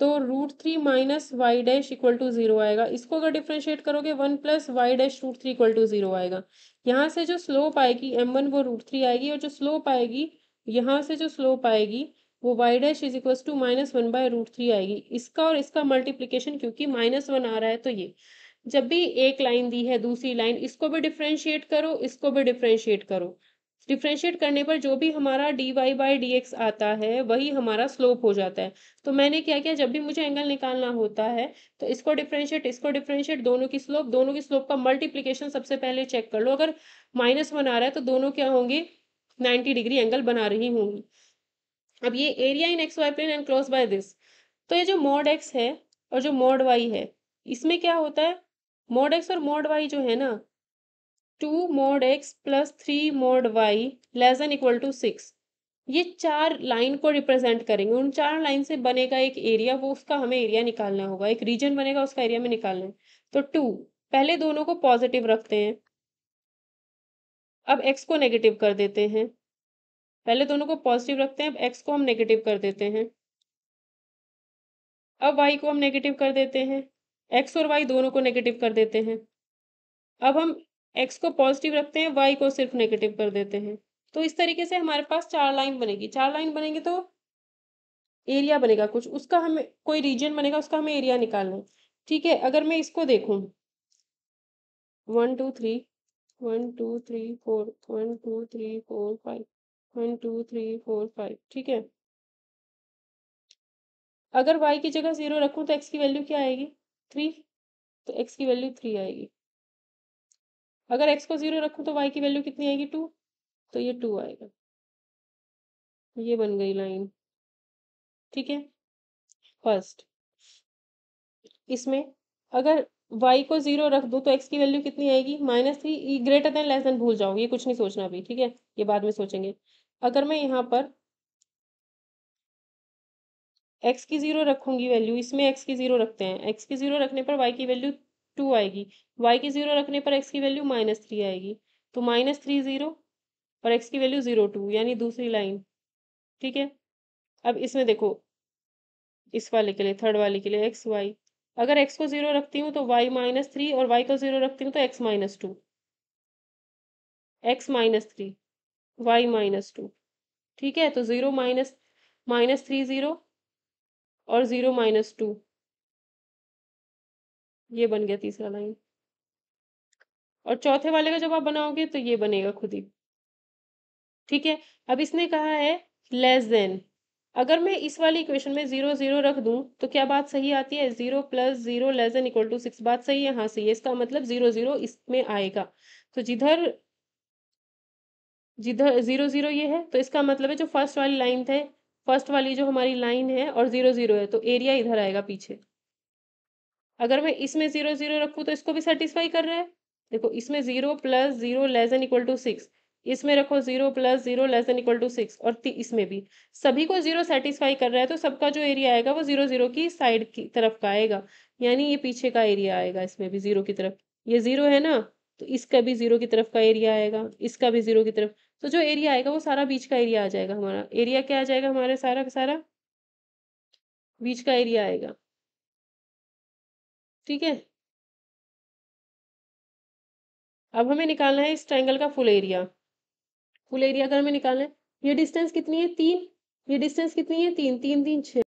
तो root three minus y dash equal to zero आएगा इसको अगर डिफ्रेंशिएट करोगे one plus y dash root three equal to zero आएगा यहाँ से जो स्लोप आएगी एम वन वो रूट थ्री आएगी और जो स्लोप आएगी यहाँ से जो स्लोप आएगी वो y dash is equal to minus one by root three आएगी इसका और इसका मल्टीप्लीकेशन क्योंकि माइनस वन आ रहा है तो ये जब भी एक लाइन दी है दूसरी लाइन इसको भी डिफ्रेंशिएट करो इसको भी डिफ्रेंशिएट करो डिफ्रेंशिएट करने पर जो भी हमारा D y by d x आता है वही हमारा स्लोप हो जाता है तो मैंने क्या किया जब भी मुझे एंगल निकालना होता है तो इसको डिफ्रेंशिएट इसको डिफ्रेंशिएट दोनों की स्लोप दोनों की स्लोप का मल्टीप्लीकेशन सबसे पहले चेक कर लो अगर माइनस आ रहा है तो दोनों क्या होंगे नाइन्टी डिग्री एंगल बना रही होंगी अब ये area in x Y plane and close by this तो ये जो मोड एक्स है और जो मोड वाई है इसमें क्या होता है मोड एक्स और मोड वाई जो है ना two mod x plus three mod y less than equal to six ये चार लाइन को रिप्रेजेंट करेंगे उन चार लाइन से बनेगा एक एरिया वो उसका हमें एरिया निकालना होगा एक रीजन बनेगा उसका एरिया में निकालना है तो टू पहले दोनों को पॉजिटिव रखते हैं अब एक्स को नेगेटिव कर देते हैं पहले दोनों को पॉजिटिव रखते हैं अब एक्स को हम नेगेटिव कर देते हैं अब वाई को हम नेगेटिव कर देते हैं एक्स और वाई दोनों को नेगेटिव कर देते हैं अब हम एक्स को पॉजिटिव रखते हैं वाई को सिर्फ नेगेटिव कर देते हैं तो इस तरीके से हमारे पास चार लाइन बनेगी चार लाइन बनेंगे तो एरिया बनेगा कुछ उसका हमें कोई रीजन बनेगा उसका हमें एरिया निकालना है ठीक है अगर मैं इसको देखूँ one two three one two three four one two three four five one two three four five ठीक है अगर y की जगह जीरो रखूँ तो x की वैल्यू क्या आएगी थ्री तो एक्स की वैल्यू थ्री आएगी अगर एक्स को जीरो रखूँ तो वाई की वैल्यू कितनी आएगी टू तो ये टू आएगा ये बन गई लाइन ठीक है फर्स्ट इसमें अगर y को जीरो रख दूँ तो x की वैल्यू कितनी आएगी minus three greater than less than भूल जाओ ये कुछ नहीं सोचना अभी ठीक है ये बाद में सोचेंगे अगर मैं यहाँ पर एक्स की ज़ीरो रखूंगी वैल्यू इसमें एक्स की ज़ीरो रखते हैं एक्स की ज़ीरो रखने पर वाई की वैल्यू टू आएगी वाई की ज़ीरो रखने पर एक्स की वैल्यू माइनस थ्री आएगी तो माइनस थ्री ज़ीरो और एक्स की वैल्यू ज़ीरो टू यानी दूसरी लाइन ठीक है अब इसमें देखो इस वाले के लिए थर्ड वाले के लिए एक्स वाई अगर एक्स को ज़ीरो रखती हूँ तो वाई माइनस थ्री और वाई को ज़ीरो रखती हूँ तो x minus two x minus three y minus two ठीक है तो zero minus minus three zero और ज़ीरो माइनस टू ये बन गया तीसरा लाइन और चौथे वाले का जब आप बनाओगे तो ये बनेगा खुद ही ठीक है अब इसने कहा है लेस देन अगर मैं इस वाली इक्वेशन में जीरो जीरो रख दूं तो क्या बात सही आती है zero plus zero less than equal to six बात सही है हाँ सही है इसका मतलब जीरो जीरो इसमें आएगा तो जिधर जिधर जीरो जीरो ये है तो इसका मतलब है जो फर्स्ट वाली लाइन थे फर्स्ट वाली जो हमारी लाइन है और ज़ीरो ज़ीरो है तो एरिया इधर आएगा पीछे अगर मैं इसमें ज़ीरो ज़ीरो रखूँ तो इसको भी सेटिस्फाई कर रहा है देखो इसमें zero plus zero less than equal to six इसमें रखो zero plus zero less than equal to six और इसमें भी सभी को ज़ीरो सेटिस्फाई कर रहा है तो सबका जो एरिया आएगा वो ज़ीरो ज़ीरो की साइड की तरफ का आएगा यानी ये पीछे का एरिया आएगा इसमें भी ज़ीरो की तरफ ये ज़ीरो है ना तो इसका भी ज़ीरो की तरफ का एरिया आएगा इसका भी ज़ीरो की तरफ तो जो एरिया आएगा वो सारा बीच का एरिया आ जाएगा हमारा एरिया क्या आ जाएगा हमारे सारा का सारा बीच का एरिया आएगा ठीक है अब हमें निकालना है इस ट्रायंगल का फुल एरिया फुल एरिया अगर हमें निकालना है ये डिस्टेंस कितनी है तीन ये डिस्टेंस कितनी है तीन तीन तीन छः